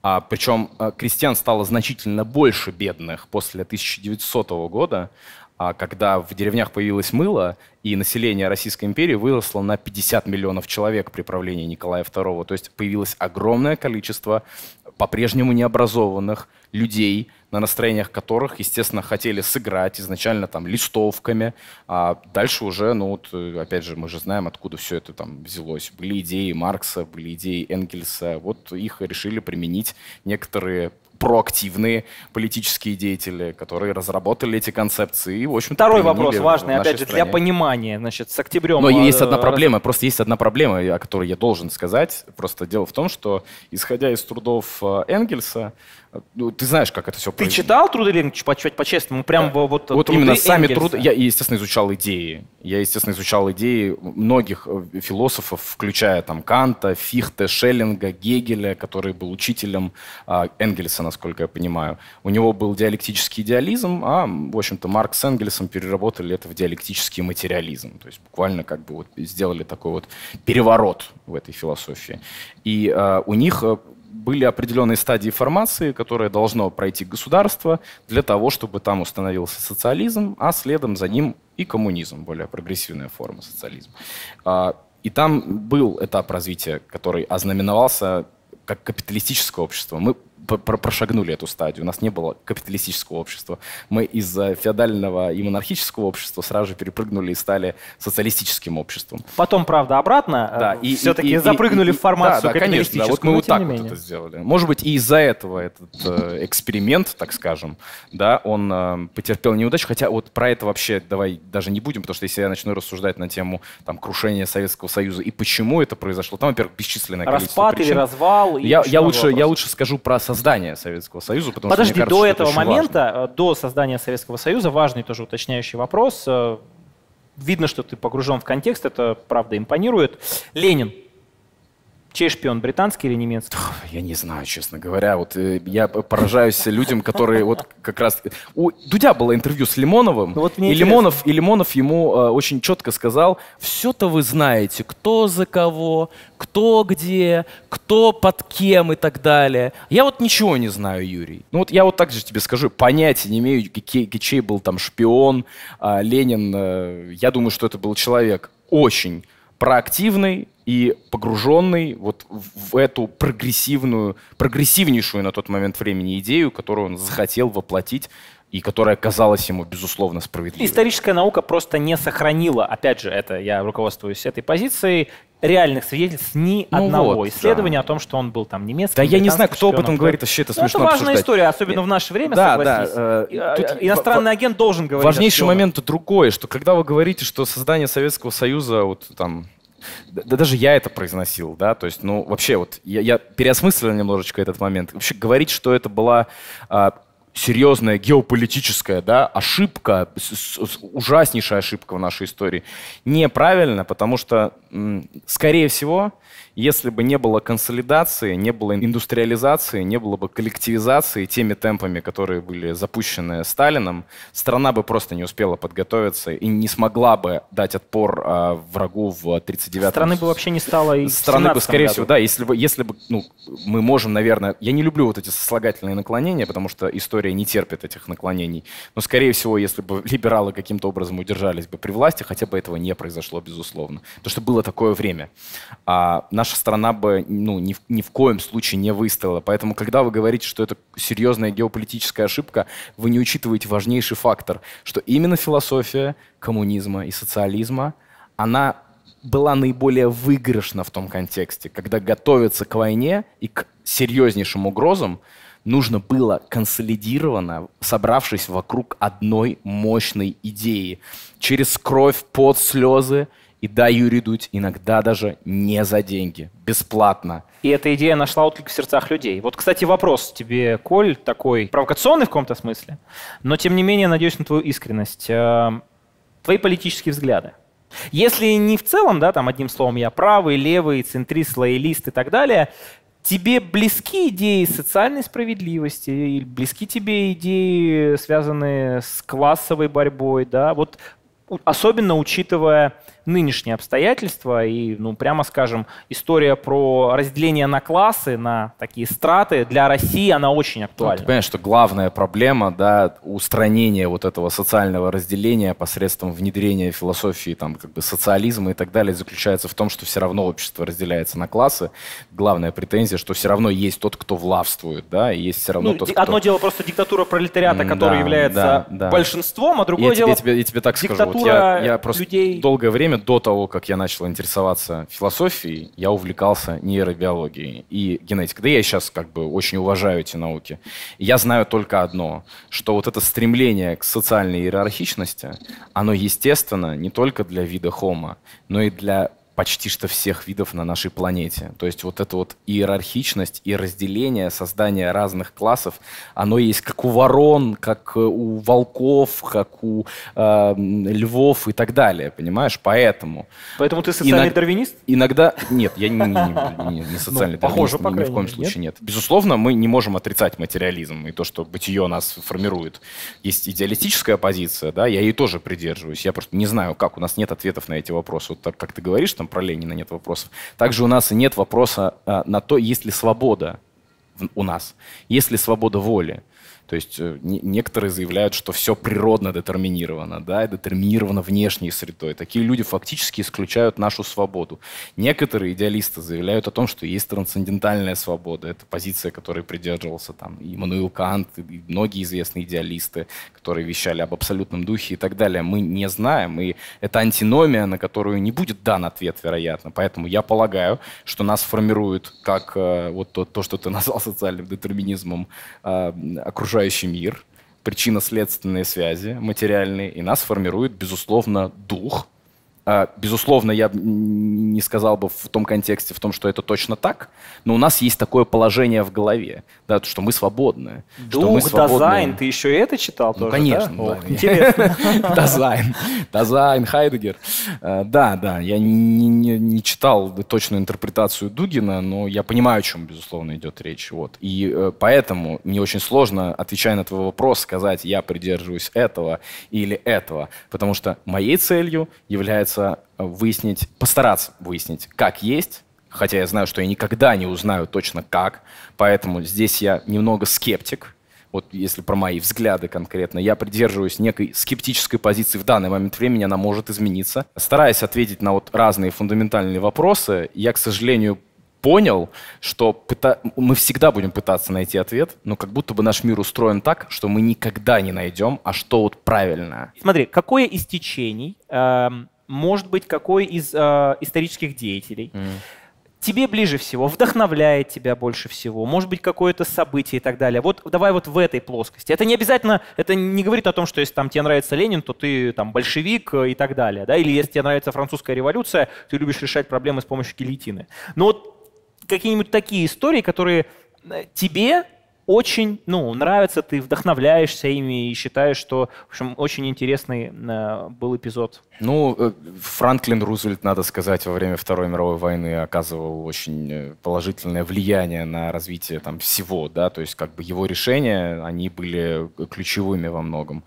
А, причем э, крестьян стало значительно больше бедных после 1900 года, а, когда в деревнях появилось мыло, и население Российской империи выросло на 50 миллионов человек при правлении Николая II. То есть появилось огромное количество по-прежнему необразованных людей, на настроениях которых, естественно, хотели сыграть изначально там листовками, а дальше уже, ну вот, э, опять же, мы же знаем, откуда все это там взялось. Были идеи Маркса, были идеи Энгельса, вот их решили применить некоторые проактивные политические деятели, которые разработали эти концепции. И, в общем Второй вопрос важный, опять же, стране. для понимания. Значит, с октябрем... Но э, есть одна проблема, просто есть одна проблема, о которой я должен сказать. Просто дело в том, что, исходя из трудов э, Энгельса, ну, ты знаешь, как это все Ты читал труды Ленина по-честному? По прям да. Э, вот Вот именно сами Энгельса. труды. Я, естественно, изучал идеи. Я, естественно, изучал идеи многих э, философов, включая там Канта, Фихте, Шеллинга, Гегеля, который был учителем э, Энгельса, насколько я понимаю. У него был диалектический идеализм, а, в общем-то, Маркс с Энгельсом переработали это в диалектический материализм. То есть буквально как бы вот сделали такой вот переворот в этой философии. И э, у них э, были определенные стадии формации, которые должно пройти государство для того, чтобы там установился социализм, а следом за ним и коммунизм, более прогрессивная форма социализма. А, и там был этап развития, который ознаменовался как капиталистическое общество. Мы прошагнули эту стадию. У нас не было капиталистического общества. Мы из феодального и монархического общества сразу же перепрыгнули и стали социалистическим обществом. Потом, правда, обратно э, да, и, все-таки и, и, запрыгнули и, и, в формацию да, да, капиталистическую. Конечно, да, вот мы вот так вот это сделали. Может быть, и из-за этого этот э, эксперимент, так скажем, да, он э, потерпел неудачу. Хотя вот про это вообще давай даже не будем, потому что если я начну рассуждать на тему там, крушения Советского Союза и почему это произошло, там, во-первых, бесчисленное Распад количество Распад или причин. развал? Я, я, лучше, я лучше скажу про создания Советского Союза, потому Подожди, что, кажется, до этого это момента, важно. Э, до создания Советского Союза, важный тоже уточняющий вопрос. Э, видно, что ты погружен в контекст, это правда импонирует. Ленин Чей шпион, британский или немецкий? Я не знаю, честно говоря. Вот э, я поражаюсь людям, которые вот как раз... У Дудя было интервью с Лимоновым, ну вот и, Лимонов, и Лимонов ему э, очень четко сказал, все-то вы знаете, кто за кого, кто где, кто под кем и так далее. Я вот ничего не знаю, Юрий. Ну вот я вот так же тебе скажу, понятия не имею, чей, чей был там шпион, э, Ленин. Э, я думаю, что это был человек очень проактивный, и погруженный вот в эту прогрессивную, прогрессивнейшую на тот момент времени идею, которую он захотел воплотить и которая казалась ему, безусловно, справедливой. Историческая наука просто не сохранила, опять же, это я руководствуюсь этой позицией, реальных свидетельств ни ну одного вот, исследования да. о том что он был там немецким. Да я не знаю, кто об этом говорит, вообще это ну, смешно Это важная обсуждать. история, особенно в наше время, да, согласись. Да, э, э Иностранный агент должен говорить. Важнейший момент другое, что когда вы говорите, что создание Советского Союза вот там да даже я это произносил, да, то есть, ну, вообще вот я, я переосмыслил немножечко этот момент. Вообще говорить, что это была а, серьезная геополитическая да, ошибка, ужаснейшая ошибка в нашей истории, неправильно, потому что, скорее всего, если бы не было консолидации, не было индустриализации, не было бы коллективизации теми темпами, которые были запущены Сталином, страна бы просто не успела подготовиться и не смогла бы дать отпор а, врагу в 39-м. Страны бы вообще не стало и Страны бы, скорее году. всего, да, если бы, если бы ну, мы можем, наверное... Я не люблю вот эти сослагательные наклонения, потому что история история не терпит этих наклонений. Но, скорее всего, если бы либералы каким-то образом удержались бы при власти, хотя бы этого не произошло, безусловно. Потому что было такое время. А наша страна бы ну, ни, в, ни в коем случае не выстояла. Поэтому, когда вы говорите, что это серьезная геополитическая ошибка, вы не учитываете важнейший фактор, что именно философия коммунизма и социализма, она была наиболее выигрышна в том контексте, когда готовится к войне и к серьезнейшим угрозам, нужно было консолидировано, собравшись вокруг одной мощной идеи. Через кровь, под слезы и да, Юрий Дудь, иногда даже не за деньги, бесплатно. И эта идея нашла отклик в сердцах людей. Вот, кстати, вопрос тебе, Коль, такой провокационный в каком-то смысле, но тем не менее надеюсь на твою искренность. Эм, твои политические взгляды. Если не в целом, да, там одним словом я правый, левый, центрист, лоялист и так далее, тебе близки идеи социальной справедливости, или близки тебе идеи, э, связанные с классовой борьбой, да, вот особенно учитывая нынешние обстоятельства. И, ну, прямо скажем, история про разделение на классы, на такие страты для России, она очень актуальна. Ну, ты понимаешь, что главная проблема, да, устранение вот этого социального разделения посредством внедрения философии, там, как бы социализма и так далее, заключается в том, что все равно общество разделяется на классы. Главная претензия, что все равно есть тот, кто влавствует, да, и есть все равно ну, тот, кто... Одно дело просто диктатура пролетариата, которая да, является да, да. большинством, а другое я дело я тебе, я тебе так диктатура скажу. Вот я, я просто людей... долгое время время до того, как я начал интересоваться философией, я увлекался нейробиологией и генетикой. Да я сейчас как бы очень уважаю эти науки. я знаю только одно, что вот это стремление к социальной иерархичности, оно естественно не только для вида Homo, но и для почти что всех видов на нашей планете. То есть вот эта вот иерархичность и разделение, создание разных классов, оно есть как у ворон, как э, у волков, как у э, львов и так далее, понимаешь? Поэтому... Поэтому ты социальный Иног... дарвинист? Иногда... Нет, я не, не, не, не ну, социальный ну, дарвинист, похоже, ни, ни в коем случае нет? нет. Безусловно, мы не можем отрицать материализм и то, что бытие нас формирует. Есть идеалистическая позиция, да, я ей тоже придерживаюсь. Я просто не знаю, как, у нас нет ответов на эти вопросы. Вот так, как ты говоришь, там этом про Ленина нет вопросов. Также у нас и нет вопроса а, на то, есть ли свобода у нас, есть ли свобода воли. То есть э, некоторые заявляют, что все природно детерминировано, да, и детерминировано внешней средой. Такие люди фактически исключают нашу свободу. Некоторые идеалисты заявляют о том, что есть трансцендентальная свобода. Это позиция, которой придерживался там Иммануил Кант, и многие известные идеалисты, которые вещали об абсолютном духе и так далее. Мы не знаем, и это антиномия, на которую не будет дан ответ, вероятно. Поэтому я полагаю, что нас формирует как э, вот то, то что ты назвал социальным детерминизмом, э, окружающим окружающий мир, причинно-следственные связи материальные, и нас формирует, безусловно, дух, а, безусловно, я не сказал бы в том контексте, в том, что это точно так, но у нас есть такое положение в голове, да, что мы свободны. Дух, мы свободны. дизайн, ты еще и это читал ну, тоже, конечно, да? да интересно. Дизайн, дизайн, Хайдегер. А, да, да, я не, не, не читал точную интерпретацию Дугина, но я понимаю, о чем, безусловно, идет речь. Вот. И э, поэтому мне очень сложно, отвечая на твой вопрос, сказать, я придерживаюсь этого или этого, потому что моей целью является пытаться э, выяснить, постараться выяснить, как есть, хотя я знаю, что я никогда не узнаю точно как, поэтому здесь я немного скептик, вот если про мои взгляды конкретно, я придерживаюсь некой скептической позиции в данный момент времени, она может измениться. Стараясь ответить на вот разные фундаментальные вопросы, я, к сожалению, понял, что пыта... мы всегда будем пытаться найти ответ, но как будто бы наш мир устроен так, что мы никогда не найдем, а что вот правильно. Смотри, какое из течений эм может быть, какой из э, исторических деятелей. Mm. Тебе ближе всего, вдохновляет тебя больше всего, может быть, какое-то событие и так далее. Вот давай вот в этой плоскости. Это не обязательно, это не говорит о том, что если там тебе нравится Ленин, то ты там большевик э, и так далее, да, или если тебе нравится французская революция, ты любишь решать проблемы с помощью гильотины. Но вот какие-нибудь такие истории, которые э, тебе очень, ну, нравится, ты вдохновляешься ими и считаешь, что, в общем, очень интересный э, был эпизод. Ну, э, Франклин Рузвельт, надо сказать, во время Второй мировой войны оказывал очень э, положительное влияние на развитие там всего, да, то есть как бы его решения, они были ключевыми во многом.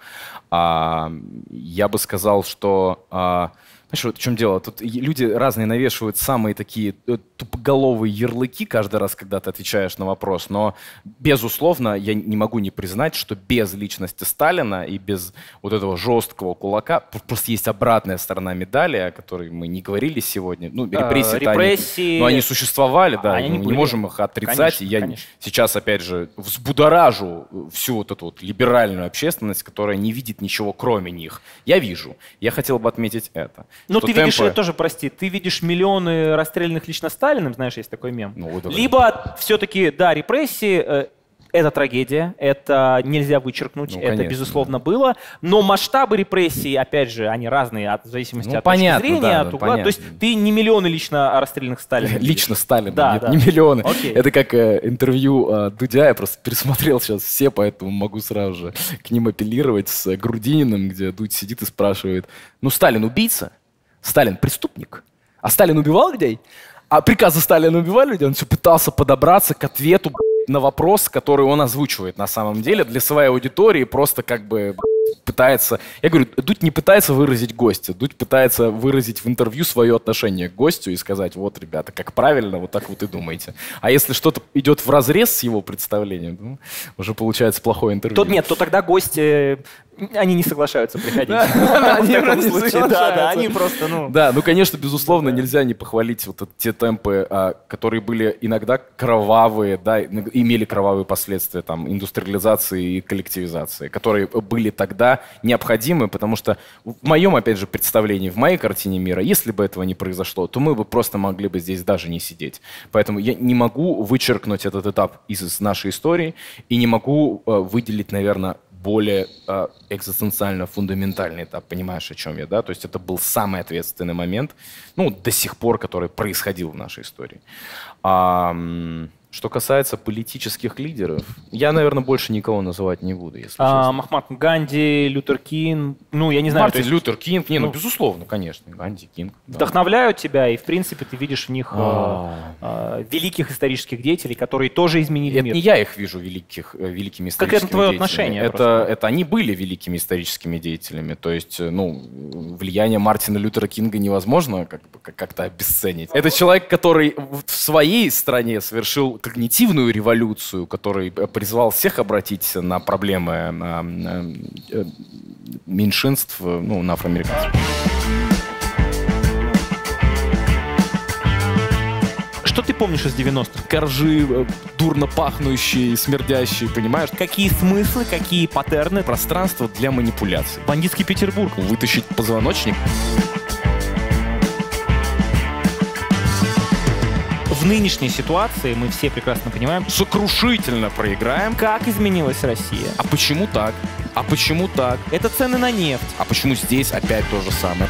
А, я бы сказал, что... А, знаешь, вот в чем дело? Тут люди разные навешивают самые такие э, тупоголовые ярлыки каждый раз, когда ты отвечаешь на вопрос. Но, безусловно, я не могу не признать, что без личности Сталина и без вот этого жесткого кулака просто есть обратная сторона медали, о которой мы не говорили сегодня. Ну, репрессии, а, репрессии... Они, ну, они существовали, да, они мы были. не можем их отрицать. Конечно, и я конечно. сейчас, опять же, взбудоражу э, всю вот эту вот либеральную общественность, которая не видит ничего кроме них. Я вижу. Я хотел бы отметить это. Ну, ты темпы... видишь, тоже, прости, ты видишь миллионы расстрелянных лично Сталиным, знаешь, есть такой мем. Ну, да, Либо все-таки, да, репрессии, э, это трагедия, это нельзя вычеркнуть, ну, конечно, это, безусловно, да. было. Но масштабы репрессий, опять же, они разные, от, в зависимости ну, от понятно, точки зрения, да, от ну, угла. Понятно. То есть ты не миллионы лично расстрелянных Сталина. Лично Сталина, да, нет, да. не миллионы. Окей. Это как э, интервью э, Дудя, я просто пересмотрел сейчас все, поэтому могу сразу же к ним апеллировать с Грудининым, где Дудь сидит и спрашивает, ну, Сталин убийца? Сталин преступник. А Сталин убивал людей? А приказы Сталина убивали людей? Он все пытался подобраться к ответу на вопрос, который он озвучивает на самом деле для своей аудитории, просто как бы пытается... Я говорю, Дудь не пытается выразить гостя, Дудь пытается выразить в интервью свое отношение к гостю и сказать, вот, ребята, как правильно, вот так вот и думаете. А если что-то идет в разрез с его представлением, ну, уже получается плохое интервью. Тут нет, то тогда гости они не соглашаются приходить. Да, да, они просто, ну... Да, ну, конечно, безусловно, нельзя не похвалить вот те темпы, а, которые были иногда кровавые, да, имели кровавые последствия там индустриализации и коллективизации, которые были тогда да, необходимы, потому что в моем, опять же, представлении, в моей картине мира, если бы этого не произошло, то мы бы просто могли бы здесь даже не сидеть. Поэтому я не могу вычеркнуть этот этап из нашей истории и не могу э, выделить, наверное, более э, экзистенциально фундаментальный этап, понимаешь, о чем я, да? То есть это был самый ответственный момент, ну, до сих пор, который происходил в нашей истории. А, что касается политических лидеров, я, наверное, больше никого называть не буду, если а, честно. Махмат Ганди, Лютер Кинг, ну, я не знаю. Мартин есть... Лютер Кинг, не, ну, ну, безусловно, конечно, Ганди, Кинг. Да. Вдохновляют тебя, и, в принципе, ты видишь в них э, а... Э, великих исторических деятелей, которые тоже изменили это мир. не я их вижу великих, э, великими историческими Как это твое отношение? Это, это они были великими историческими деятелями, то есть, э, ну, влияние Мартина Лютера Кинга невозможно как-то как обесценить. Это человек, который в своей стране совершил когнитивную революцию, который призвал всех обратить на проблемы э, э, меньшинств, э, ну, на афроамериканцев. Что ты помнишь из 90-х? Коржи, дурно пахнущие, смердящие, понимаешь? Какие смыслы, какие паттерны? Пространство для манипуляций. Бандитский Петербург. Вытащить позвоночник. Позвоночник. в нынешней ситуации, мы все прекрасно понимаем, сокрушительно проиграем. Как изменилась Россия? А почему так? А почему так? Это цены на нефть. А почему здесь опять то же самое?